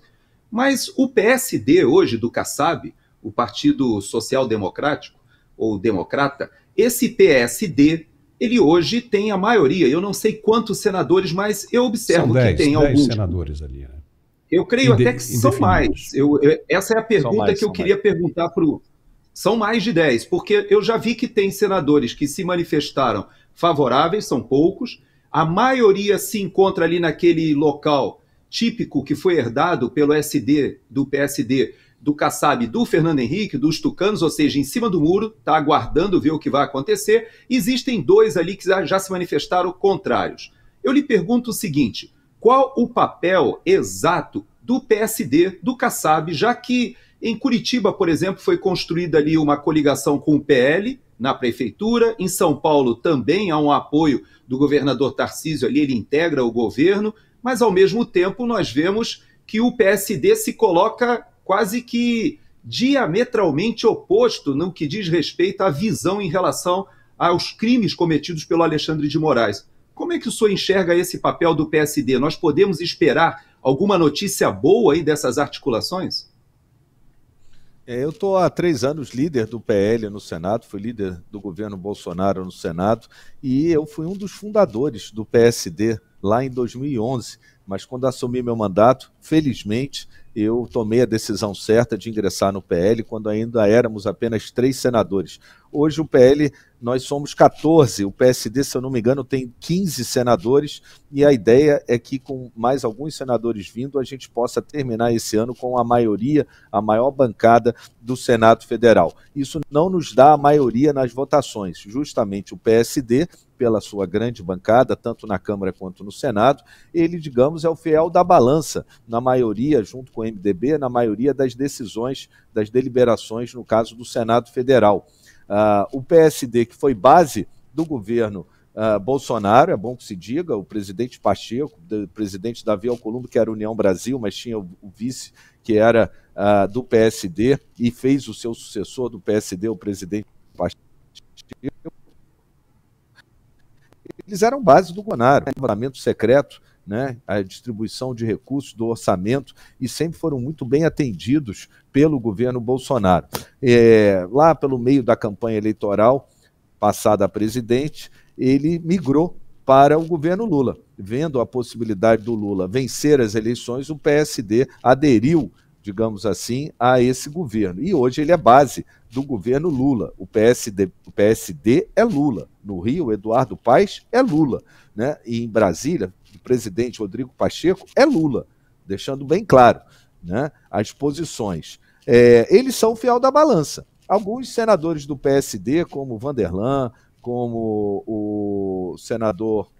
Mas o PSD, hoje, do Kassab, o Partido Social Democrático, ou Democrata, esse PSD ele hoje tem a maioria. Eu não sei quantos senadores, mas eu observo dez, que tem alguns. senadores ali, né? Eu creio Inde até que são mais. Eu, eu, essa é a pergunta mais, que eu queria mais. perguntar para o. São mais de 10, porque eu já vi que tem senadores que se manifestaram favoráveis, são poucos. A maioria se encontra ali naquele local típico que foi herdado pelo SD, do PSD, do Kassab do Fernando Henrique, dos Tucanos, ou seja, em cima do muro, está aguardando ver o que vai acontecer. Existem dois ali que já se manifestaram contrários. Eu lhe pergunto o seguinte: qual o papel exato do PSD, do Kassab, já que em Curitiba, por exemplo, foi construída ali uma coligação com o PL na prefeitura, em São Paulo também há um apoio do governador Tarcísio ali, ele integra o governo, mas ao mesmo tempo nós vemos que o PSD se coloca quase que diametralmente oposto no que diz respeito à visão em relação aos crimes cometidos pelo Alexandre de Moraes. Como é que o senhor enxerga esse papel do PSD? Nós podemos esperar alguma notícia boa aí dessas articulações? É, eu estou há três anos líder do PL no Senado, fui líder do governo Bolsonaro no Senado e eu fui um dos fundadores do PSD lá em 2011. Mas quando assumi meu mandato, felizmente, eu tomei a decisão certa de ingressar no PL quando ainda éramos apenas três senadores. Hoje o PL nós somos 14, o PSD, se eu não me engano, tem 15 senadores, e a ideia é que, com mais alguns senadores vindo, a gente possa terminar esse ano com a maioria, a maior bancada do Senado Federal. Isso não nos dá a maioria nas votações, justamente o PSD. Pela sua grande bancada, tanto na Câmara quanto no Senado, ele, digamos, é o fiel da balança, na maioria, junto com o MDB, na maioria das decisões, das deliberações, no caso do Senado Federal. Ah, o PSD, que foi base do governo ah, Bolsonaro, é bom que se diga, o presidente Pacheco, o presidente Davi Alcolumbre, que era União Brasil, mas tinha o, vice, que era ah, do PSD, e fez o seu sucessor do PSD, o presidente Pacheco. Eles eram base do Bolsonaro, né? levantamento secreto né, a distribuição de recursos do orçamento e sempre foram muito bem atendidos pelo governo Bolsonaro. É, lá pelo meio da campanha eleitoral, passada a presidente, ele migrou para o governo Lula. Vendo a possibilidade do Lula vencer as eleições, o PSD aderiu, digamos assim, a esse governo. E hoje ele é base do governo Lula. O PSD, o PSD é Lula. No Rio, Eduardo Paes é Lula. Né? E em Brasília, presidente Rodrigo Pacheco é Lula, deixando bem claro né, as posições. É, eles são o fiel da balança. Alguns senadores do PSD, como Vanderlan, como o senador.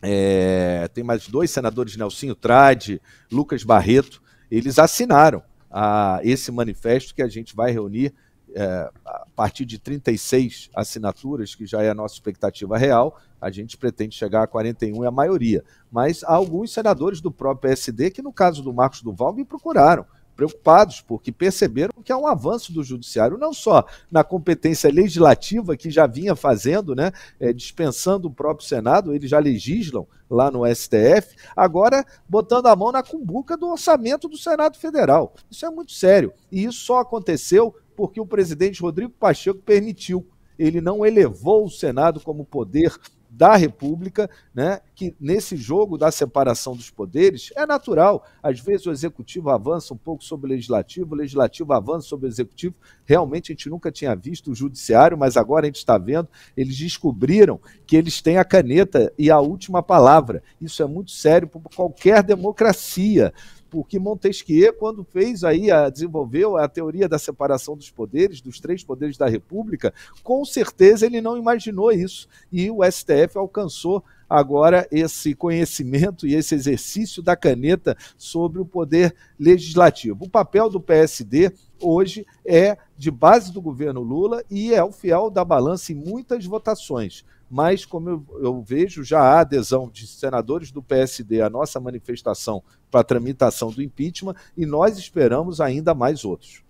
É, tem mais dois senadores, Nelsinho Trade, Lucas Barreto, eles assinaram a, ah, esse manifesto que a gente vai reunir é, a partir de 36 assinaturas, que já é a nossa expectativa real, a gente pretende chegar a 41 é a maioria. Mas há alguns senadores do próprio PSD que, no caso do Marcos Duval, me procuraram preocupados, porque perceberam que há um avanço do judiciário, não só na competência legislativa que já vinha fazendo, né, é, dispensando o próprio Senado, eles já legislam lá no STF, agora botando a mão na cumbuca do orçamento do Senado Federal. Isso é muito sério. E isso só aconteceu porque o presidente Rodrigo Pacheco permitiu. Ele não elevou o Senado como poder da República, né, que nesse jogo da separação dos poderes é natural. Às vezes o executivo avança um pouco sobre o legislativo, o legislativo avança sobre o executivo. Realmente a gente nunca tinha visto o judiciário, mas agora a gente está vendo. Eles descobriram que eles têm a caneta e a última palavra. Isso é muito sério para qualquer democracia porque Montesquieu, quando fez aí, a, desenvolveu a teoria da separação dos poderes, dos três poderes da República, com certeza ele não imaginou isso. E o STF alcançou agora esse conhecimento e esse exercício da caneta sobre o poder legislativo. O papel do PSD hoje é de base do governo Lula e é o fiel da balança em muitas votações mas como eu, eu vejo, já há adesão de senadores do PSD à nossa manifestação para a tramitação do impeachment e nós esperamos ainda mais outros.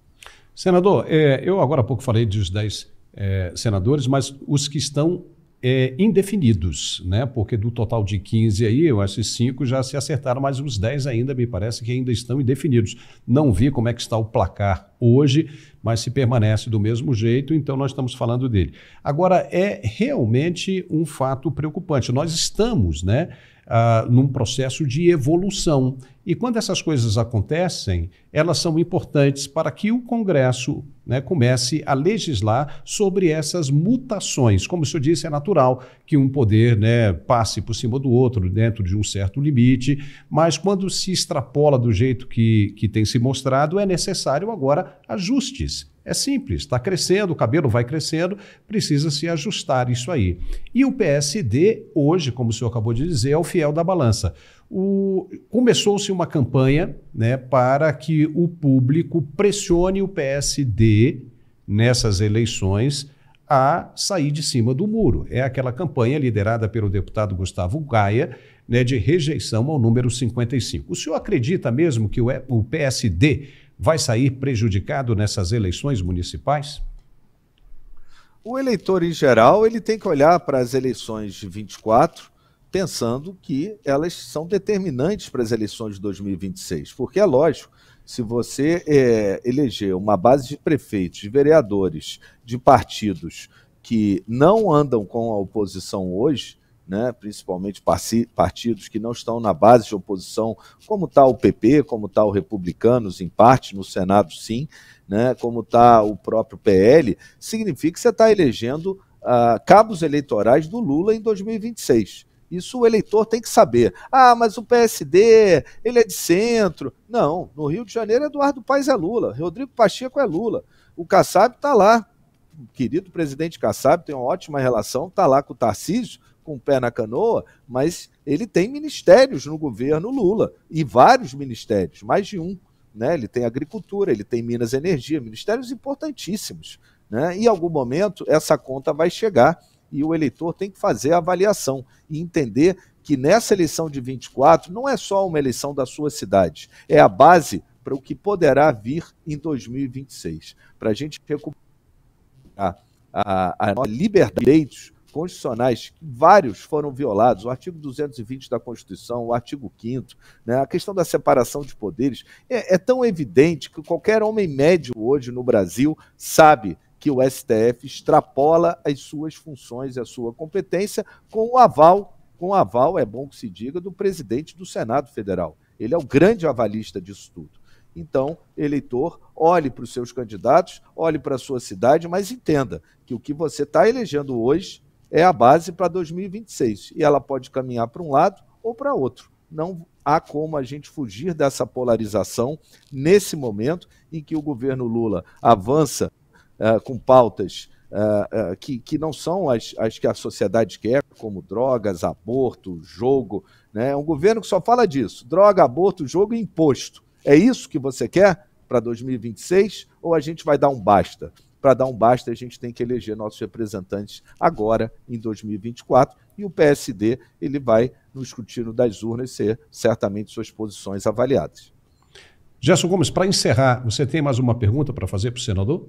Senador, é, eu agora há pouco falei dos 10 é, senadores, mas os que estão é, indefinidos, né? Porque do total de 15 aí, eu acho que 5 já se acertaram, mas os 10 ainda me parece que ainda estão indefinidos. Não vi como é que está o placar hoje, mas se permanece do mesmo jeito, então nós estamos falando dele. Agora é realmente um fato preocupante. Nós estamos, né, ah, num processo de evolução. E quando essas coisas acontecem, elas são importantes para que o Congresso né, comece a legislar sobre essas mutações. Como o senhor disse, é natural que um poder né, passe por cima do outro, dentro de um certo limite, mas quando se extrapola do jeito que, que tem se mostrado, é necessário agora ajustes é simples, está crescendo, o cabelo vai crescendo, precisa se ajustar isso aí. E o PSD, hoje, como o senhor acabou de dizer, é o fiel da balança. Começou-se uma campanha né, para que o público pressione o PSD nessas eleições a sair de cima do muro. É aquela campanha liderada pelo deputado Gustavo Gaia né, de rejeição ao número 55. O senhor acredita mesmo que o PSD vai sair prejudicado nessas eleições municipais? O eleitor, em geral, ele tem que olhar para as eleições de 24 pensando que elas são determinantes para as eleições de 2026. Porque é lógico, se você é, eleger uma base de prefeitos, de vereadores, de partidos que não andam com a oposição hoje, né, principalmente partidos que não estão na base de oposição, como está o PP, como está o Republicanos, em parte, no Senado sim, né, como está o próprio PL, significa que você está elegendo ah, cabos eleitorais do Lula em 2026. Isso o eleitor tem que saber. Ah, mas o PSD, ele é de centro. Não, no Rio de Janeiro, Eduardo Paes é Lula, Rodrigo Pacheco é Lula. O Kassab está lá, querido presidente Kassab tem uma ótima relação, está lá com o Tarcísio, com o pé na canoa, mas ele tem ministérios no governo Lula, e vários ministérios, mais de um. Né? Ele tem agricultura, ele tem Minas e Energia, ministérios importantíssimos. Né? Em algum momento, essa conta vai chegar e o eleitor tem que fazer a avaliação e entender que nessa eleição de 24 não é só uma eleição da sua cidade, é a base para o que poderá vir em 2026. Para a gente recuperar a, a, a liberdade constitucionais, vários foram violados, o artigo 220 da Constituição, o artigo 5 né, a questão da separação de poderes, é, é tão evidente que qualquer homem médio hoje no Brasil sabe que o STF extrapola as suas funções e a sua competência com o aval, com o aval, é bom que se diga, do presidente do Senado Federal. Ele é o grande avalista disso tudo. Então, eleitor, olhe para os seus candidatos, olhe para a sua cidade, mas entenda que o que você está elegendo hoje é a base para 2026. E ela pode caminhar para um lado ou para outro. Não há como a gente fugir dessa polarização nesse momento em que o governo Lula avança uh, com pautas uh, uh, que, que não são as, as que a sociedade quer, como drogas, aborto, jogo. Né? É um governo que só fala disso: droga, aborto, jogo e imposto. É isso que você quer para 2026 ou a gente vai dar um basta? para dar um basta, a gente tem que eleger nossos representantes agora, em 2024, e o PSD ele vai, no escrutínio das urnas, ser certamente suas posições avaliadas. Gerson Gomes, para encerrar, você tem mais uma pergunta para fazer para o senador?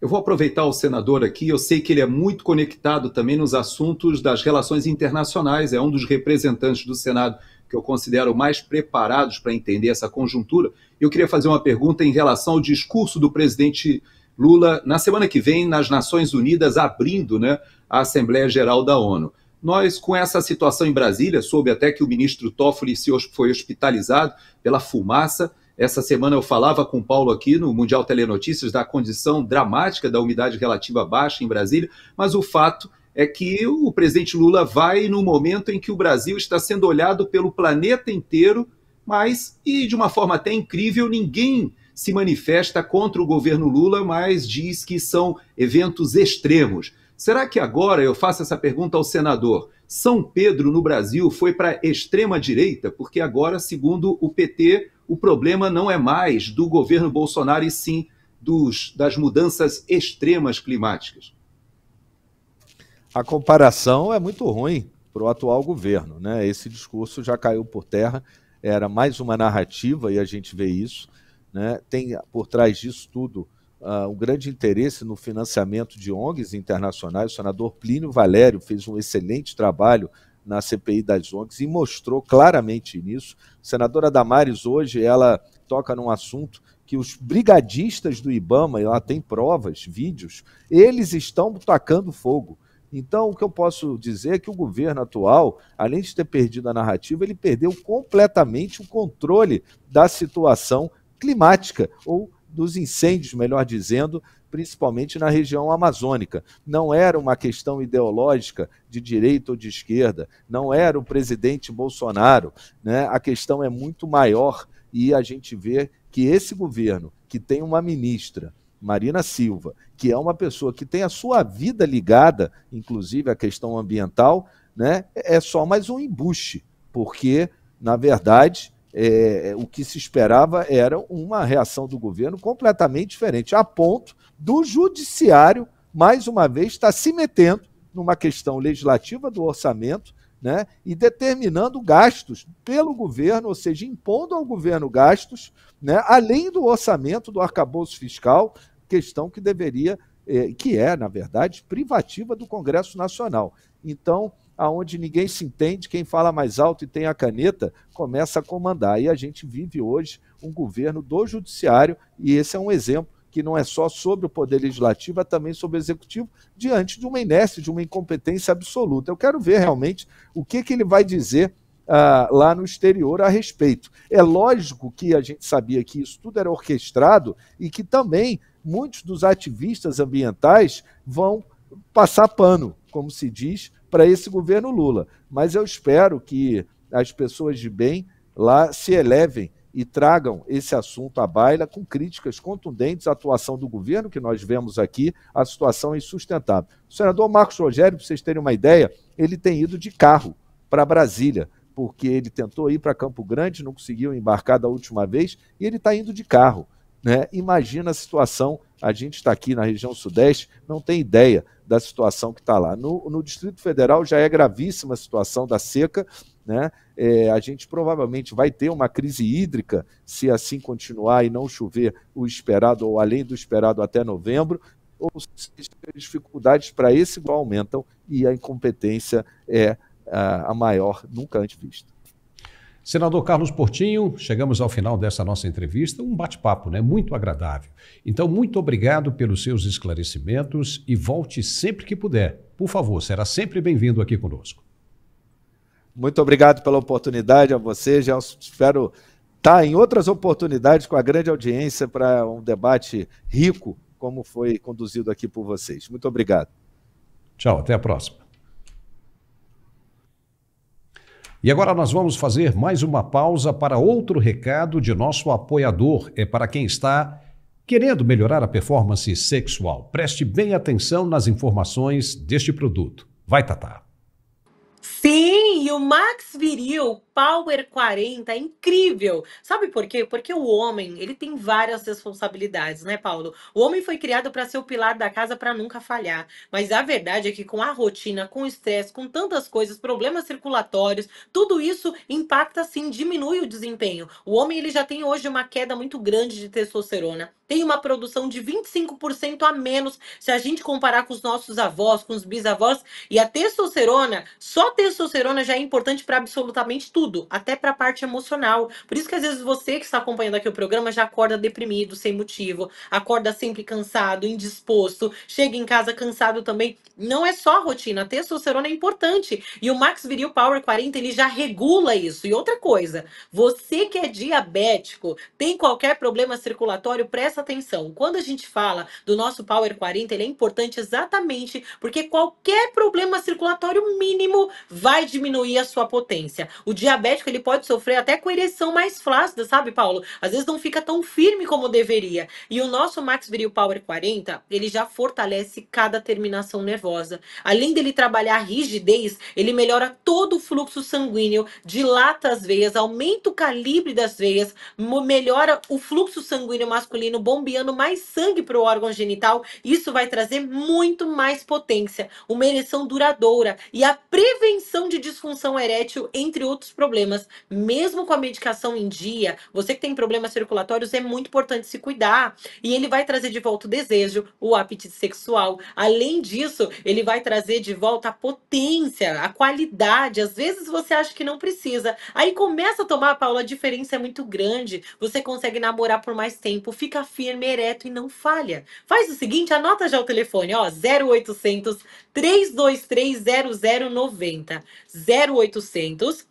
Eu vou aproveitar o senador aqui, eu sei que ele é muito conectado também nos assuntos das relações internacionais, é um dos representantes do Senado que eu considero mais preparados para entender essa conjuntura. Eu queria fazer uma pergunta em relação ao discurso do presidente Lula na semana que vem nas Nações Unidas abrindo né, a Assembleia Geral da ONU. Nós, com essa situação em Brasília, soube até que o ministro Toffoli se foi hospitalizado pela fumaça. Essa semana eu falava com o Paulo aqui no Mundial Telenotícias da condição dramática da umidade relativa baixa em Brasília, mas o fato é que o presidente Lula vai no momento em que o Brasil está sendo olhado pelo planeta inteiro, mas, e de uma forma até incrível, ninguém se manifesta contra o governo Lula, mas diz que são eventos extremos. Será que agora eu faço essa pergunta ao senador? São Pedro no Brasil foi para a extrema direita, porque agora, segundo o PT, o problema não é mais do governo Bolsonaro e sim dos, das mudanças extremas climáticas. A comparação é muito ruim para o atual governo, né? Esse discurso já caiu por terra, era mais uma narrativa e a gente vê isso né, tem por trás disso tudo uh, um grande interesse no financiamento de ONGs internacionais. O senador Plínio Valério fez um excelente trabalho na CPI das ONGs e mostrou claramente nisso. A senadora Damares, hoje, ela toca num assunto que os brigadistas do Ibama, ela tem provas, vídeos, eles estão tacando fogo. Então, o que eu posso dizer é que o governo atual, além de ter perdido a narrativa, ele perdeu completamente o controle da situação climática, ou dos incêndios, melhor dizendo, principalmente na região amazônica. Não era uma questão ideológica de direita ou de esquerda, não era o presidente Bolsonaro. Né? A questão é muito maior e a gente vê que esse governo, que tem uma ministra, Marina Silva, que é uma pessoa que tem a sua vida ligada, inclusive à questão ambiental, né? é só mais um embuste, porque, na verdade, é, o que se esperava era uma reação do governo completamente diferente, a ponto do judiciário, mais uma vez, estar tá se metendo numa questão legislativa do orçamento né, e determinando gastos pelo governo, ou seja, impondo ao governo gastos, né, além do orçamento do arcabouço fiscal, questão que deveria, é, que é, na verdade, privativa do Congresso Nacional. Então, aonde ninguém se entende, quem fala mais alto e tem a caneta começa a comandar. E a gente vive hoje um governo do judiciário, e esse é um exemplo que não é só sobre o poder legislativo, é também sobre o executivo, diante de uma inércia, de uma incompetência absoluta. Eu quero ver realmente o que, que ele vai dizer ah, lá no exterior a respeito. É lógico que a gente sabia que isso tudo era orquestrado e que também muitos dos ativistas ambientais vão passar pano, como se diz, para esse governo Lula. Mas eu espero que as pessoas de bem lá se elevem e tragam esse assunto à baila com críticas contundentes à atuação do governo, que nós vemos aqui, a situação é insustentável. O senador Marcos Rogério, para vocês terem uma ideia, ele tem ido de carro para Brasília, porque ele tentou ir para Campo Grande, não conseguiu embarcar da última vez, e ele está indo de carro. Né? Imagina a situação, a gente está aqui na região Sudeste, não tem ideia da situação que está lá. No, no, Distrito Federal já é gravíssima a situação da seca, né? É, a gente provavelmente vai ter uma crise hídrica se assim continuar e não chover o esperado ou além do esperado até novembro. Ou seja, as dificuldades para esse aumentam e a incompetência é a, a maior nunca antes vista. Senador Carlos Portinho, chegamos ao final dessa nossa entrevista, um bate-papo, né? Muito agradável. Então, muito obrigado pelos seus esclarecimentos e volte sempre que puder. Por favor, será sempre bem-vindo aqui conosco. Muito obrigado pela oportunidade a você, já espero estar tá em outras oportunidades com a grande audiência para um debate rico como foi conduzido aqui por vocês. Muito obrigado. Tchau, até a próxima. E agora nós vamos fazer mais uma pausa para outro recado de nosso apoiador. É para quem está querendo melhorar a performance sexual. Preste bem atenção nas informações deste produto. Vai, Tatá. Sim! E o Max Viril Power 40 é incrível. Sabe por quê? Porque o homem, ele tem várias responsabilidades, né, Paulo? O homem foi criado para ser o pilar da casa para nunca falhar. Mas a verdade é que com a rotina, com o estresse, com tantas coisas, problemas circulatórios, tudo isso impacta sim, diminui o desempenho. O homem ele já tem hoje uma queda muito grande de testosterona. Tem uma produção de 25% a menos se a gente comparar com os nossos avós, com os bisavós, e a testosterona, só a testosterona já é importante para absolutamente tudo, até para a parte emocional. Por isso que às vezes você que está acompanhando aqui o programa já acorda deprimido, sem motivo, acorda sempre cansado, indisposto, chega em casa cansado também. Não é só a rotina, a testosterona é importante. E o Max Viril Power 40, ele já regula isso. E outra coisa, você que é diabético, tem qualquer problema circulatório, presta atenção. Quando a gente fala do nosso Power 40, ele é importante exatamente porque qualquer problema circulatório mínimo vai diminuir diminuir a sua potência. O diabético ele pode sofrer até com ereção mais flácida, sabe, Paulo? Às vezes não fica tão firme como deveria. E o nosso Max Viril Power 40, ele já fortalece cada terminação nervosa. Além dele trabalhar a rigidez, ele melhora todo o fluxo sanguíneo, dilata as veias, aumenta o calibre das veias, melhora o fluxo sanguíneo masculino, bombeando mais sangue para o órgão genital. Isso vai trazer muito mais potência, uma ereção duradoura e a prevenção de disfunção disfunção erétil, entre outros problemas. Mesmo com a medicação em dia, você que tem problemas circulatórios, é muito importante se cuidar. E ele vai trazer de volta o desejo, o apetite sexual. Além disso, ele vai trazer de volta a potência, a qualidade. Às vezes você acha que não precisa. Aí começa a tomar, Paula, a diferença é muito grande. Você consegue namorar por mais tempo, fica firme, ereto e não falha. Faz o seguinte, anota já o telefone, ó, 0800 323 0090. 0800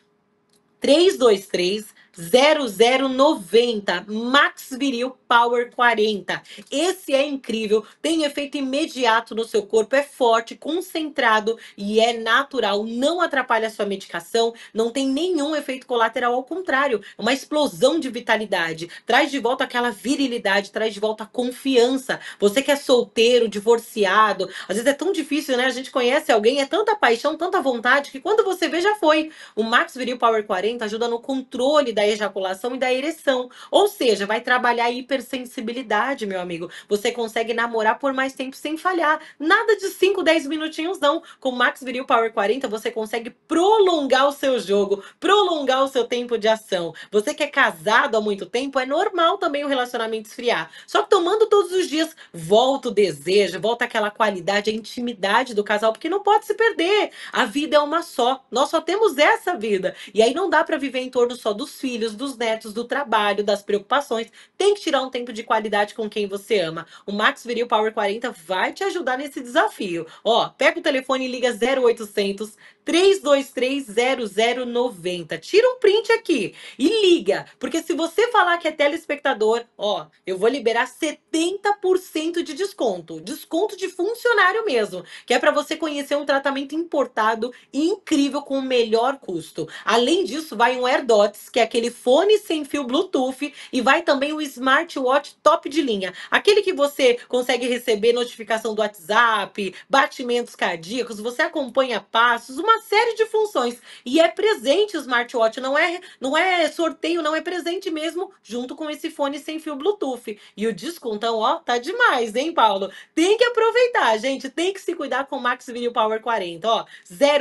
323 0090 Max Viril Power 40. Esse é incrível, tem efeito imediato no seu corpo, é forte, concentrado e é natural, não atrapalha a sua medicação, não tem nenhum efeito colateral, ao contrário, é uma explosão de vitalidade, traz de volta aquela virilidade, traz de volta a confiança. Você que é solteiro, divorciado, às vezes é tão difícil, né? A gente conhece alguém, é tanta paixão, tanta vontade que quando você vê já foi. O Max Viril Power 40 ajuda no controle da da ejaculação e da ereção. Ou seja, vai trabalhar a hipersensibilidade, meu amigo. Você consegue namorar por mais tempo sem falhar. Nada de 5, 10 minutinhos, não. Com o Max Viril Power 40, você consegue prolongar o seu jogo, prolongar o seu tempo de ação. Você que é casado há muito tempo, é normal também o relacionamento esfriar. Só que tomando todos os dias, volta o desejo, volta aquela qualidade, a intimidade do casal, porque não pode se perder. A vida é uma só. Nós só temos essa vida. E aí não dá para viver em torno só dos filhos filhos, dos netos, do trabalho, das preocupações. Tem que tirar um tempo de qualidade com quem você ama. O Max Viril Power 40 vai te ajudar nesse desafio. Ó, pega o telefone e liga 0800 32300090. Tira um print aqui e liga, porque se você falar que é telespectador, ó, eu vou liberar 70% de desconto, desconto de funcionário mesmo, que é para você conhecer um tratamento importado e incrível com o melhor custo. Além disso, vai um AirDots, que é aquele fone sem fio Bluetooth e vai também o um smartwatch top de linha, aquele que você consegue receber notificação do WhatsApp, batimentos cardíacos, você acompanha passos, uma uma série de funções. E é presente o smartwatch, não é, não é sorteio, não é presente mesmo, junto com esse fone sem fio Bluetooth. E o descontão, ó, tá demais, hein, Paulo? Tem que aproveitar, gente. Tem que se cuidar com o Max Video Power 40, ó.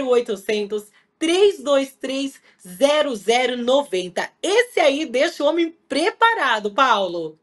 0800 323 0090. Esse aí deixa o homem preparado, Paulo.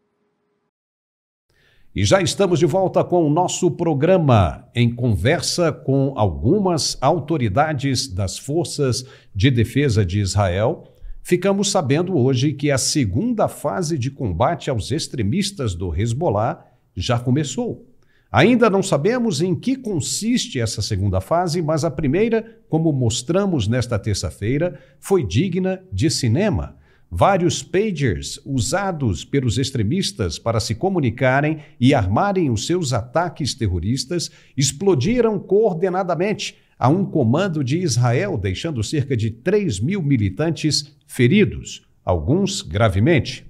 E já estamos de volta com o nosso programa em conversa com algumas autoridades das Forças de Defesa de Israel. Ficamos sabendo hoje que a segunda fase de combate aos extremistas do Hezbollah já começou. Ainda não sabemos em que consiste essa segunda fase, mas a primeira, como mostramos nesta terça-feira, foi digna de cinema vários pagers usados pelos extremistas para se comunicarem e armarem os seus ataques terroristas explodiram coordenadamente a um comando de Israel, deixando cerca de 3 mil militantes feridos, alguns gravemente.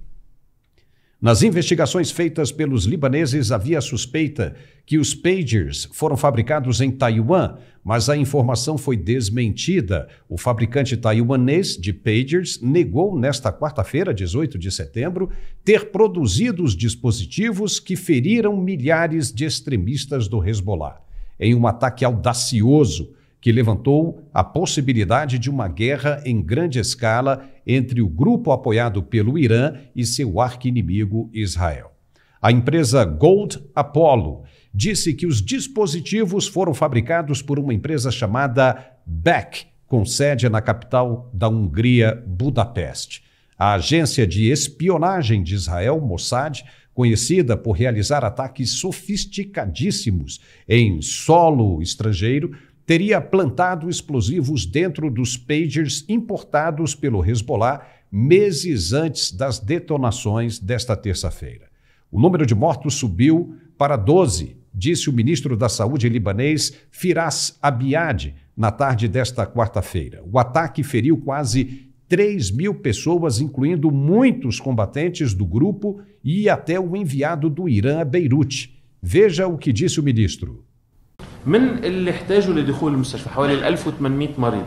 Nas investigações feitas pelos libaneses, havia suspeita que os pagers foram fabricados em Taiwan, mas a informação foi desmentida. O fabricante taiwanês de pagers negou nesta quarta-feira, 18 de setembro, ter produzido os dispositivos que feriram milhares de extremistas do Hezbollah. Em um ataque audacioso, que levantou a possibilidade de uma guerra em grande escala entre o grupo apoiado pelo Irã e seu arqui-inimigo Israel. A empresa Gold Apollo disse que os dispositivos foram fabricados por uma empresa chamada Beck, com sede na capital da Hungria, Budapeste. A agência de espionagem de Israel, Mossad, conhecida por realizar ataques sofisticadíssimos em solo estrangeiro, teria plantado explosivos dentro dos pagers importados pelo Hezbollah meses antes das detonações desta terça-feira. O número de mortos subiu para 12, disse o ministro da Saúde libanês Firas Abiad na tarde desta quarta-feira. O ataque feriu quase 3 mil pessoas, incluindo muitos combatentes do grupo e até o enviado do Irã a Beirute. Veja o que disse o ministro. من اللي احتاجوا لدخول المستشفى حوالي 1800 مريض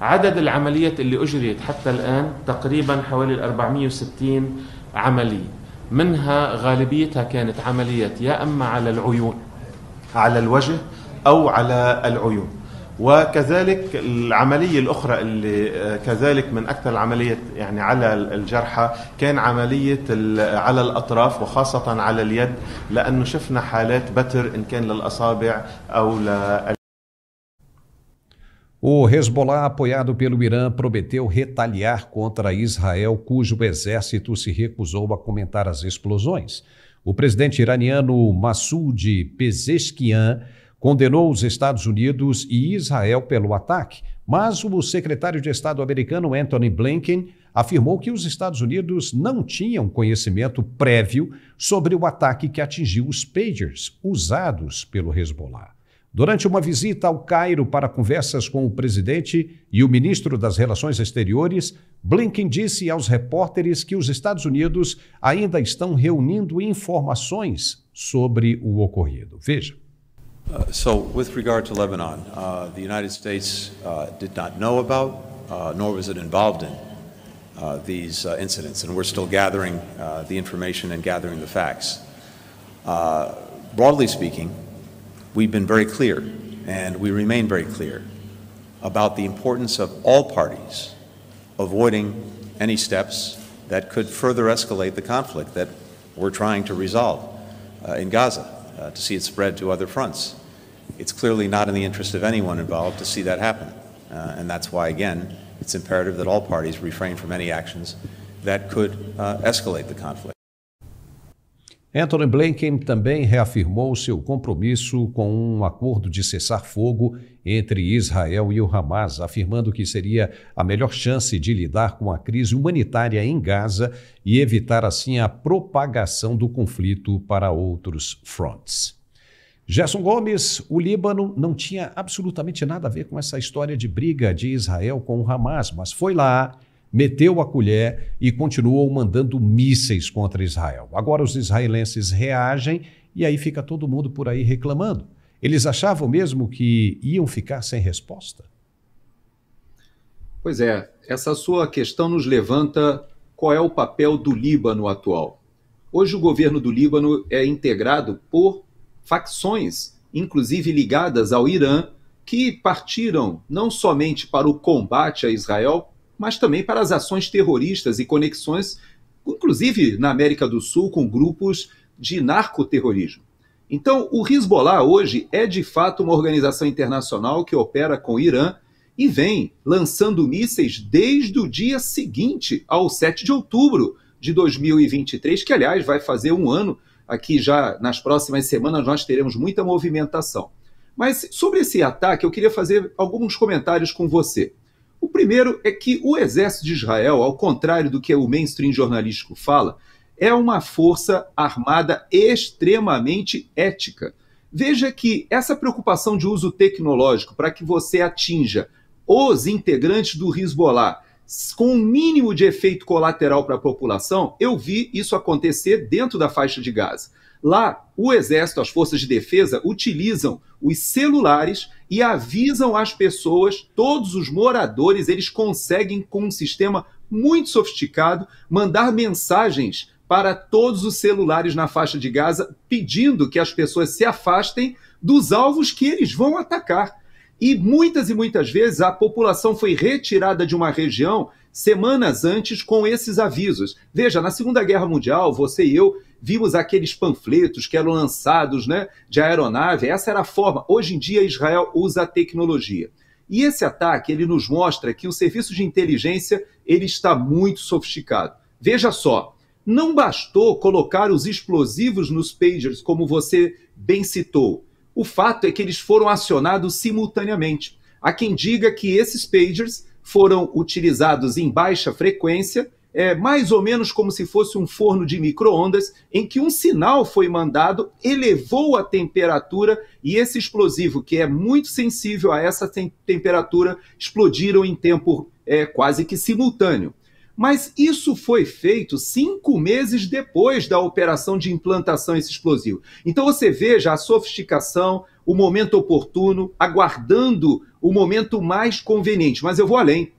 عدد العمليات اللي أجريت حتى الآن تقريبا حوالي 460 عملية منها غالبيتها كانت عمليات يا أما على العيون على الوجه أو على العيون وكذلك العملية الأخرى اللي كذلك من أكثر العملية يعني على الجرحى كان عملية على الأطراف وخاصة على اليد لأنه شفنا حالات بتر إن كان للأصابع أو لل O Hezbollah, apoiado pelo Irã, prometeu retaliar contra Israel, cujo exército se recusou a comentar as explosões. O presidente iraniano Massoud Pezeshkian condenou os Estados Unidos e Israel pelo ataque, mas o secretário de Estado americano Anthony Blinken afirmou que os Estados Unidos não tinham conhecimento prévio sobre o ataque que atingiu os pagers usados pelo Hezbollah. Durante uma visita ao Cairo para conversas com o presidente e o ministro das Relações Exteriores, Blinken disse aos repórteres que os Estados Unidos ainda estão reunindo informações sobre o ocorrido. Veja, Uh, so with regard to Lebanon, uh, the United States uh, did not know about, uh, nor was it involved in uh, these incidents, and we're still gathering the information and gathering the facts. broadly speaking, we've been very clear, and we remain very clear, about the importance of all parties avoiding any steps that could further escalate the conflict that we're trying to resolve in Gaza to see it spread to other fronts. it's clearly not in the interest of anyone involved to see that happen. Uh, and that's why, again, it's imperative that all parties refrain from any actions that could uh, escalate the conflict. Anthony Blinken também reafirmou seu compromisso com um acordo de cessar-fogo entre Israel e o Hamas, afirmando que seria a melhor chance de lidar com a crise humanitária em Gaza e evitar assim a propagação do conflito para outros fronts. Gerson Gomes, o Líbano não tinha absolutamente nada a ver com essa história de briga de Israel com o Hamas, mas foi lá, meteu a colher e continuou mandando mísseis contra Israel. Agora os israelenses reagem e aí fica todo mundo por aí reclamando. Eles achavam mesmo que iam ficar sem resposta? Pois é, essa sua questão nos levanta qual é o papel do Líbano atual. Hoje o governo do Líbano é integrado por facções, inclusive ligadas ao Irã, que partiram não somente para o combate a Israel, mas também para as ações terroristas e conexões, inclusive na América do Sul, com grupos de narcoterrorismo. Então, o Hezbollah hoje é de fato uma organização internacional que opera com o Irã e vem lançando mísseis desde o dia seguinte ao 7 de outubro de 2023, que aliás vai fazer um ano aqui já nas próximas semanas nós teremos muita movimentação. Mas sobre esse ataque, eu queria fazer alguns comentários com você. O primeiro é que o exército de Israel, ao contrário do que o mainstream jornalístico fala, é uma força armada extremamente ética. Veja que essa preocupação de uso tecnológico para que você atinja os integrantes do Hezbollah com um mínimo de efeito colateral para a população, eu vi isso acontecer dentro da faixa de Gaza. Lá, o exército, as forças de defesa utilizam os celulares e avisam as pessoas, todos os moradores, eles conseguem com um sistema muito sofisticado mandar mensagens para todos os celulares na faixa de Gaza pedindo que as pessoas se afastem dos alvos que eles vão atacar. E muitas e muitas vezes a população foi retirada de uma região semanas antes com esses avisos. Veja, na Segunda Guerra Mundial, você e eu vimos aqueles panfletos que eram lançados né, de aeronave, essa era a forma. Hoje em dia, Israel usa a tecnologia. E esse ataque, ele nos mostra que o serviço de inteligência, ele está muito sofisticado. Veja só, não bastou colocar os explosivos nos pagers, como você bem citou. O fato é que eles foram acionados simultaneamente. Há quem diga que esses pagers foram utilizados em baixa frequência, é, mais ou menos como se fosse um forno de micro-ondas, em que um sinal foi mandado, elevou a temperatura e esse explosivo, que é muito sensível a essa temperatura, explodiram em tempo é, quase que simultâneo. Mas isso foi feito cinco meses depois da operação de implantação esse explosivo. Então você veja a sofisticação, o momento oportuno, aguardando o momento mais conveniente. Mas eu vou além.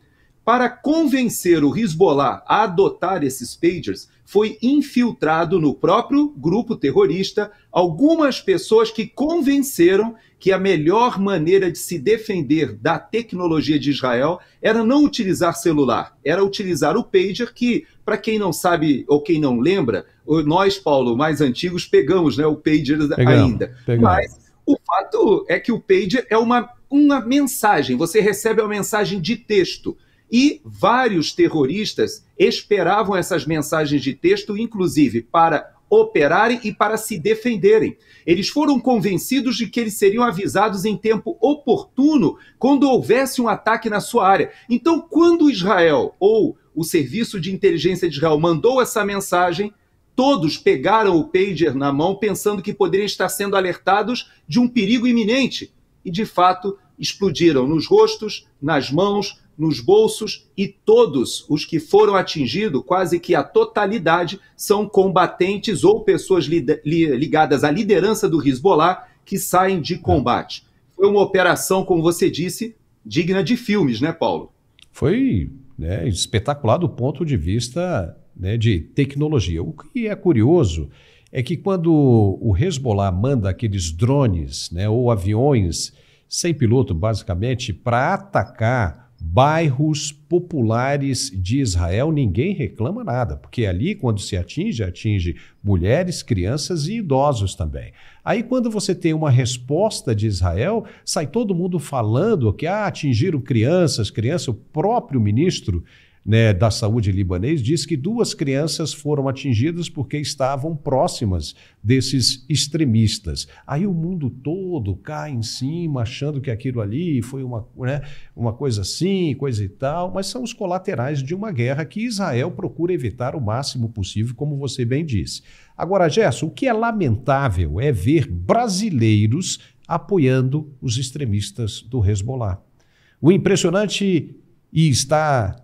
Para convencer o Hezbollah a adotar esses pagers, foi infiltrado no próprio grupo terrorista algumas pessoas que convenceram que a melhor maneira de se defender da tecnologia de Israel era não utilizar celular, era utilizar o pager, que, para quem não sabe ou quem não lembra, nós, Paulo, mais antigos, pegamos né, o pager pegamos, ainda. Pegamos. Mas o fato é que o pager é uma, uma mensagem, você recebe uma mensagem de texto. E vários terroristas esperavam essas mensagens de texto, inclusive para operarem e para se defenderem. Eles foram convencidos de que eles seriam avisados em tempo oportuno quando houvesse um ataque na sua área. Então, quando Israel ou o serviço de inteligência de Israel mandou essa mensagem, todos pegaram o pager na mão pensando que poderiam estar sendo alertados de um perigo iminente. E de fato, explodiram nos rostos, nas mãos, nos bolsos e todos os que foram atingidos, quase que a totalidade, são combatentes ou pessoas ligadas à liderança do Hezbollah que saem de combate. Foi uma operação, como você disse, digna de filmes, né, Paulo? Foi né, espetacular do ponto de vista né, de tecnologia. O que é curioso é que quando o Hezbollah manda aqueles drones né, ou aviões sem piloto, basicamente, para atacar bairros populares de Israel, ninguém reclama nada, porque ali, quando se atinge, atinge mulheres, crianças e idosos também. Aí, quando você tem uma resposta de Israel, sai todo mundo falando que ah, atingiram crianças, crianças, o próprio ministro né, da Saúde libanês diz que duas crianças foram atingidas porque estavam próximas desses extremistas. Aí o mundo todo cai em cima, achando que aquilo ali foi uma, né, uma coisa assim, coisa e tal, mas são os colaterais de uma guerra que Israel procura evitar o máximo possível, como você bem disse. Agora, Gerson, o que é lamentável é ver brasileiros apoiando os extremistas do Hezbollah. O impressionante e está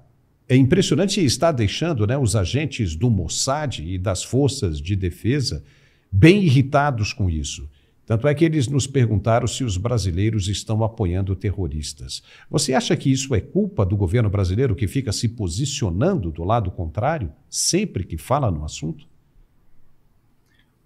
é impressionante e está deixando né, os agentes do Mossad e das forças de defesa bem irritados com isso. Tanto é que eles nos perguntaram se os brasileiros estão apoiando terroristas. Você acha que isso é culpa do governo brasileiro que fica se posicionando do lado contrário sempre que fala no assunto?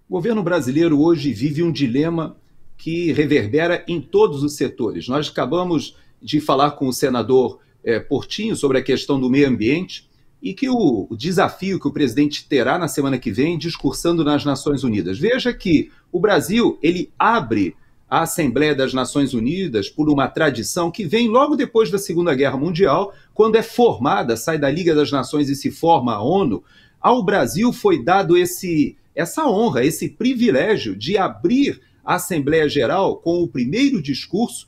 O governo brasileiro hoje vive um dilema que reverbera em todos os setores. Nós acabamos de falar com o senador é, Portinho sobre a questão do meio ambiente e que o, o, desafio que o presidente terá na semana que vem discursando nas Nações Unidas. Veja que o Brasil ele abre a Assembleia das Nações Unidas por uma tradição que vem logo depois da Segunda Guerra Mundial, quando é formada, sai da Liga das Nações e se forma a ONU. Ao Brasil foi dado esse essa honra, esse privilégio de abrir a Assembleia Geral com o primeiro discurso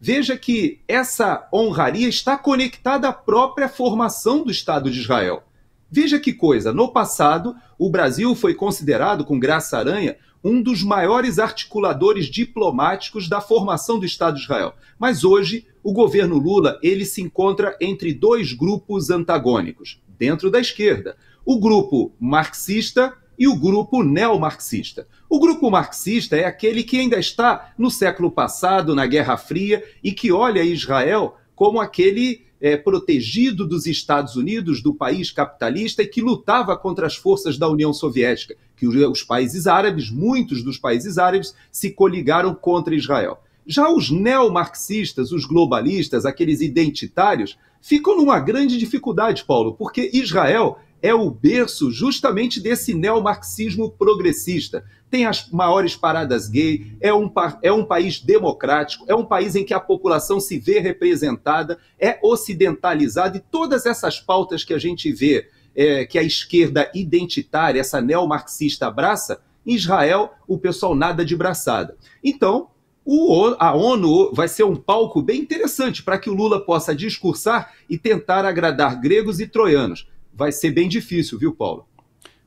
Veja que essa honraria está conectada à própria formação do Estado de Israel. Veja que coisa, no passado, o Brasil foi considerado, com graça aranha, um dos maiores articuladores diplomáticos da formação do Estado de Israel. Mas hoje, o governo Lula, ele se encontra entre dois grupos antagônicos, dentro da esquerda. O grupo marxista, e o grupo neomarxista. O grupo marxista é aquele que ainda está no século passado, na Guerra Fria, e que olha Israel como aquele é, protegido dos Estados Unidos, do país capitalista, e que lutava contra as forças da União Soviética, que os países árabes, muitos dos países árabes, se coligaram contra Israel. Já os neomarxistas, os globalistas, aqueles identitários, ficam numa grande dificuldade, Paulo, porque Israel é o berço justamente desse neomarxismo progressista. Tem as maiores paradas gay, é um, é um país democrático, é um país em que a população se vê representada, é ocidentalizada, e todas essas pautas que a gente vê é, que a esquerda identitária, essa neomarxista, abraça, em Israel o pessoal nada de braçada. Então, o, a ONU vai ser um palco bem interessante para que o Lula possa discursar e tentar agradar gregos e troianos vai ser bem difícil, viu, Paulo?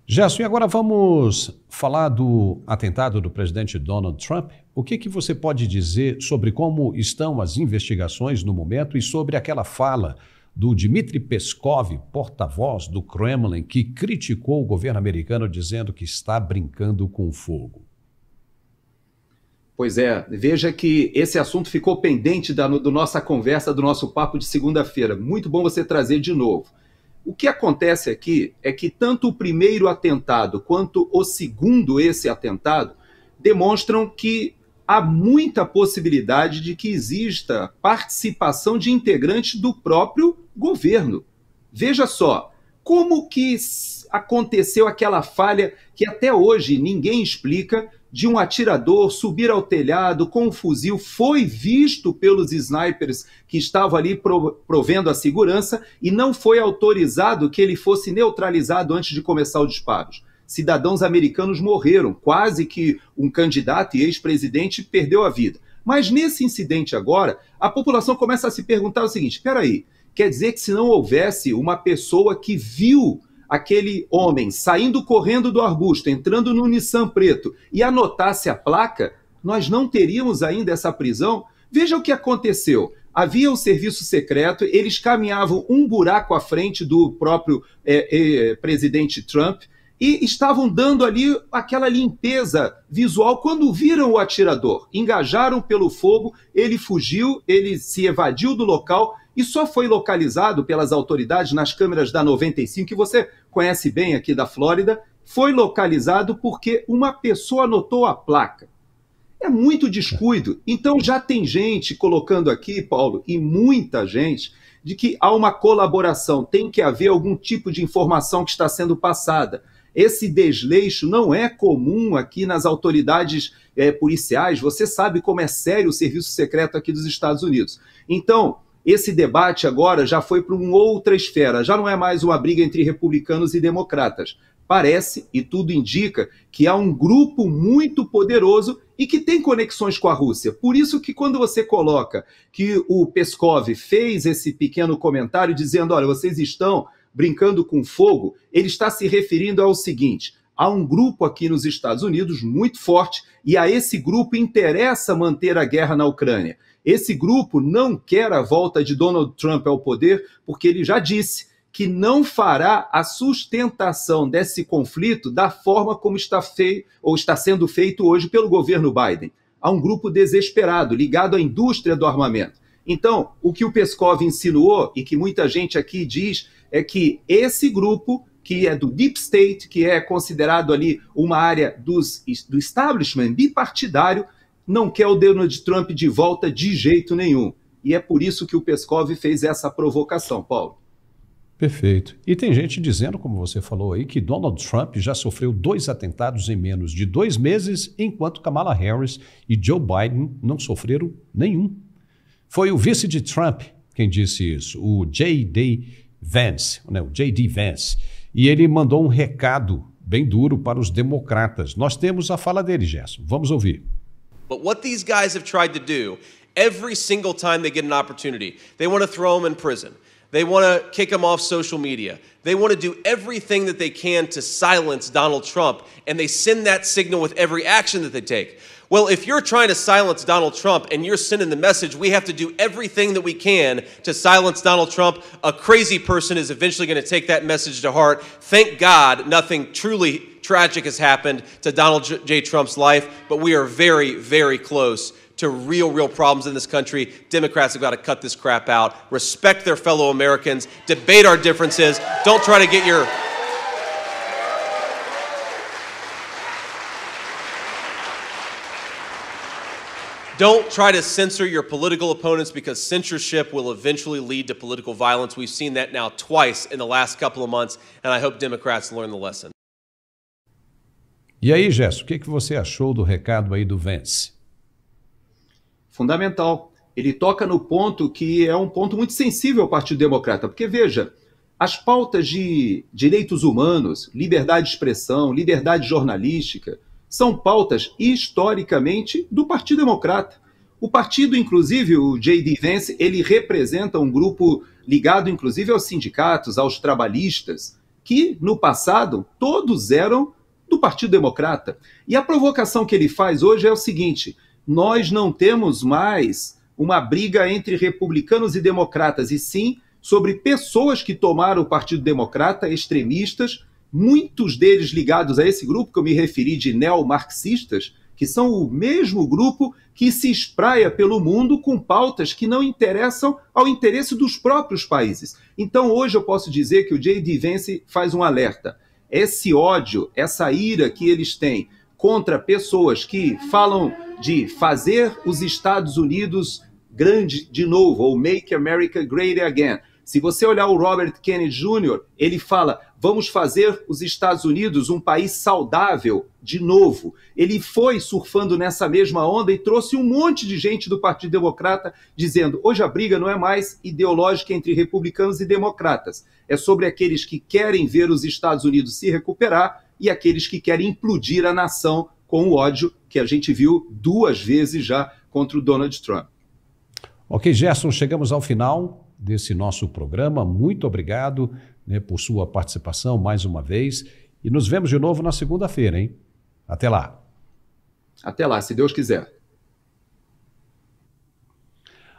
Gerson, e agora vamos falar do atentado do presidente Donald Trump. O que, que você pode dizer sobre como estão as investigações no momento e sobre aquela fala do Dmitry Peskov, porta-voz do Kremlin, que criticou o governo americano dizendo que está brincando com fogo? Pois é, veja que esse assunto ficou pendente da do nossa conversa, do nosso papo de segunda-feira. Muito bom você trazer de novo. O que acontece aqui é que tanto o primeiro atentado quanto o segundo, esse atentado, demonstram que há muita possibilidade de que exista participação de integrantes do próprio governo. Veja só, como que aconteceu aquela falha que até hoje ninguém explica de um atirador subir ao telhado com um fuzil foi visto pelos snipers que estavam ali provendo a segurança e não foi autorizado que ele fosse neutralizado antes de começar os disparos. Cidadãos americanos morreram, quase que um candidato e ex-presidente perdeu a vida. Mas nesse incidente agora, a população começa a se perguntar o seguinte: espera aí, quer dizer que se não houvesse uma pessoa que viu aquele homem saindo correndo do arbusto, entrando no Nissan preto e anotasse a placa, nós não teríamos ainda essa prisão. Veja o que aconteceu. Havia o um serviço secreto, eles caminhavam um buraco à frente do próprio é, é, presidente Trump e estavam dando ali aquela limpeza visual quando viram o atirador. Engajaram pelo fogo, ele fugiu, ele se evadiu do local e só foi localizado pelas autoridades nas câmeras da 95, que você conhece bem aqui da Flórida, foi localizado porque uma pessoa anotou a placa. É muito descuido. Então já tem gente colocando aqui, Paulo, e muita gente, de que há uma colaboração, tem que haver algum tipo de informação que está sendo passada. Esse desleixo não é comum aqui nas autoridades é, policiais. Você sabe como é sério o serviço secreto aqui dos Estados Unidos. Então, esse debate agora já foi para uma outra esfera, já não é mais uma briga entre republicanos e democratas. Parece, e tudo indica, que há um grupo muito poderoso e que tem conexões com a Rússia. Por isso que quando você coloca que o Peskov fez esse pequeno comentário dizendo, olha, vocês estão brincando com fogo, ele está se referindo ao seguinte, há um grupo aqui nos Estados Unidos muito forte e a esse grupo interessa manter a guerra na Ucrânia. Esse grupo não quer a volta de Donald Trump ao poder, porque ele já disse que não fará a sustentação desse conflito da forma como está feito ou está sendo feito hoje pelo governo Biden. Há um grupo desesperado ligado à indústria do armamento. Então, o que o Peskov insinuou e que muita gente aqui diz é que esse grupo que é do deep state, que é considerado ali uma área dos, do establishment bipartidário, não quer o Donald Trump de volta de jeito nenhum. E é por isso que o Peskov fez essa provocação, Paulo. Perfeito. E tem gente dizendo, como você falou aí, que Donald Trump já sofreu dois atentados em menos de dois meses, enquanto Kamala Harris e Joe Biden não sofreram nenhum. Foi o vice de Trump quem disse isso, o J.D. Vance, né, o J.D. Vance, e ele mandou um recado bem duro para os democratas. Nós temos a fala dele, Gerson. Vamos ouvir. But what these guys have tried to do every single time they get an opportunity, they want to throw them in prison. They want to kick him off social media. They want to do everything that they can to silence Donald Trump, and they send that signal with every action that they take. Well, if you're trying to silence Donald Trump and you're sending the message, we have to do everything that we can to silence Donald Trump, a crazy person is eventually going to take that message to heart. Thank God nothing truly tragic has happened to Donald J. Trump's life, but we are very, very close to real, real problems in this country. Democrats have got to cut this crap out, respect their fellow Americans, debate our differences. Don't try to get your Don't try to censor your political opponents because censorship will eventually lead to political violence. We've seen that now twice in the last couple of months, and I hope Democrats learn the lesson. E aí, Gerson, o que, que você achou do recado aí do Vence? Fundamental. Ele toca no ponto que é um ponto muito sensível ao Partido Democrata, porque veja, as pautas de direitos humanos, liberdade de expressão, liberdade jornalística, são pautas historicamente do Partido Democrata. O partido, inclusive, o J.D. Vance, ele representa um grupo ligado, inclusive, aos sindicatos, aos trabalhistas, que no passado todos eram do Partido Democrata. E a provocação que ele faz hoje é o seguinte: nós não temos mais uma briga entre republicanos e democratas, e sim sobre pessoas que tomaram o Partido Democrata, extremistas, muitos deles ligados a esse grupo que eu me referi de neomarxistas, que são o mesmo grupo que se espraia pelo mundo com pautas que não interessam ao interesse dos próprios países. Então, hoje eu posso dizer que o J.D. Vance faz um alerta. Esse ódio, essa ira que eles têm contra pessoas que falam de fazer os Estados Unidos grande de novo, ou Make America Great Again. Se você olhar o Robert Kennedy Jr., ele fala: Vamos fazer os Estados Unidos um país saudável de novo. Ele foi surfando nessa mesma onda e trouxe um monte de gente do Partido Democrata dizendo: hoje a briga não é mais ideológica entre republicanos e democratas, é sobre aqueles que querem ver os Estados Unidos se recuperar e aqueles que querem implodir a nação com o ódio que a gente viu duas vezes já contra o Donald Trump. Ok, Gerson, chegamos ao final desse nosso programa. Muito obrigado né, por sua participação mais uma vez. E nos vemos de novo na segunda-feira, hein? Até lá. Até lá, se Deus quiser.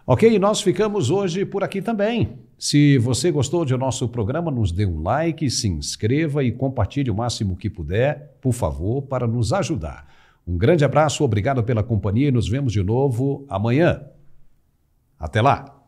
Ok, nós ficamos hoje por aqui também. Se você gostou de nosso programa, nos dê um like, se inscreva e compartilhe o máximo que puder, por favor, para nos ajudar. Um grande abraço, obrigado pela companhia e nos vemos de novo amanhã. Até lá!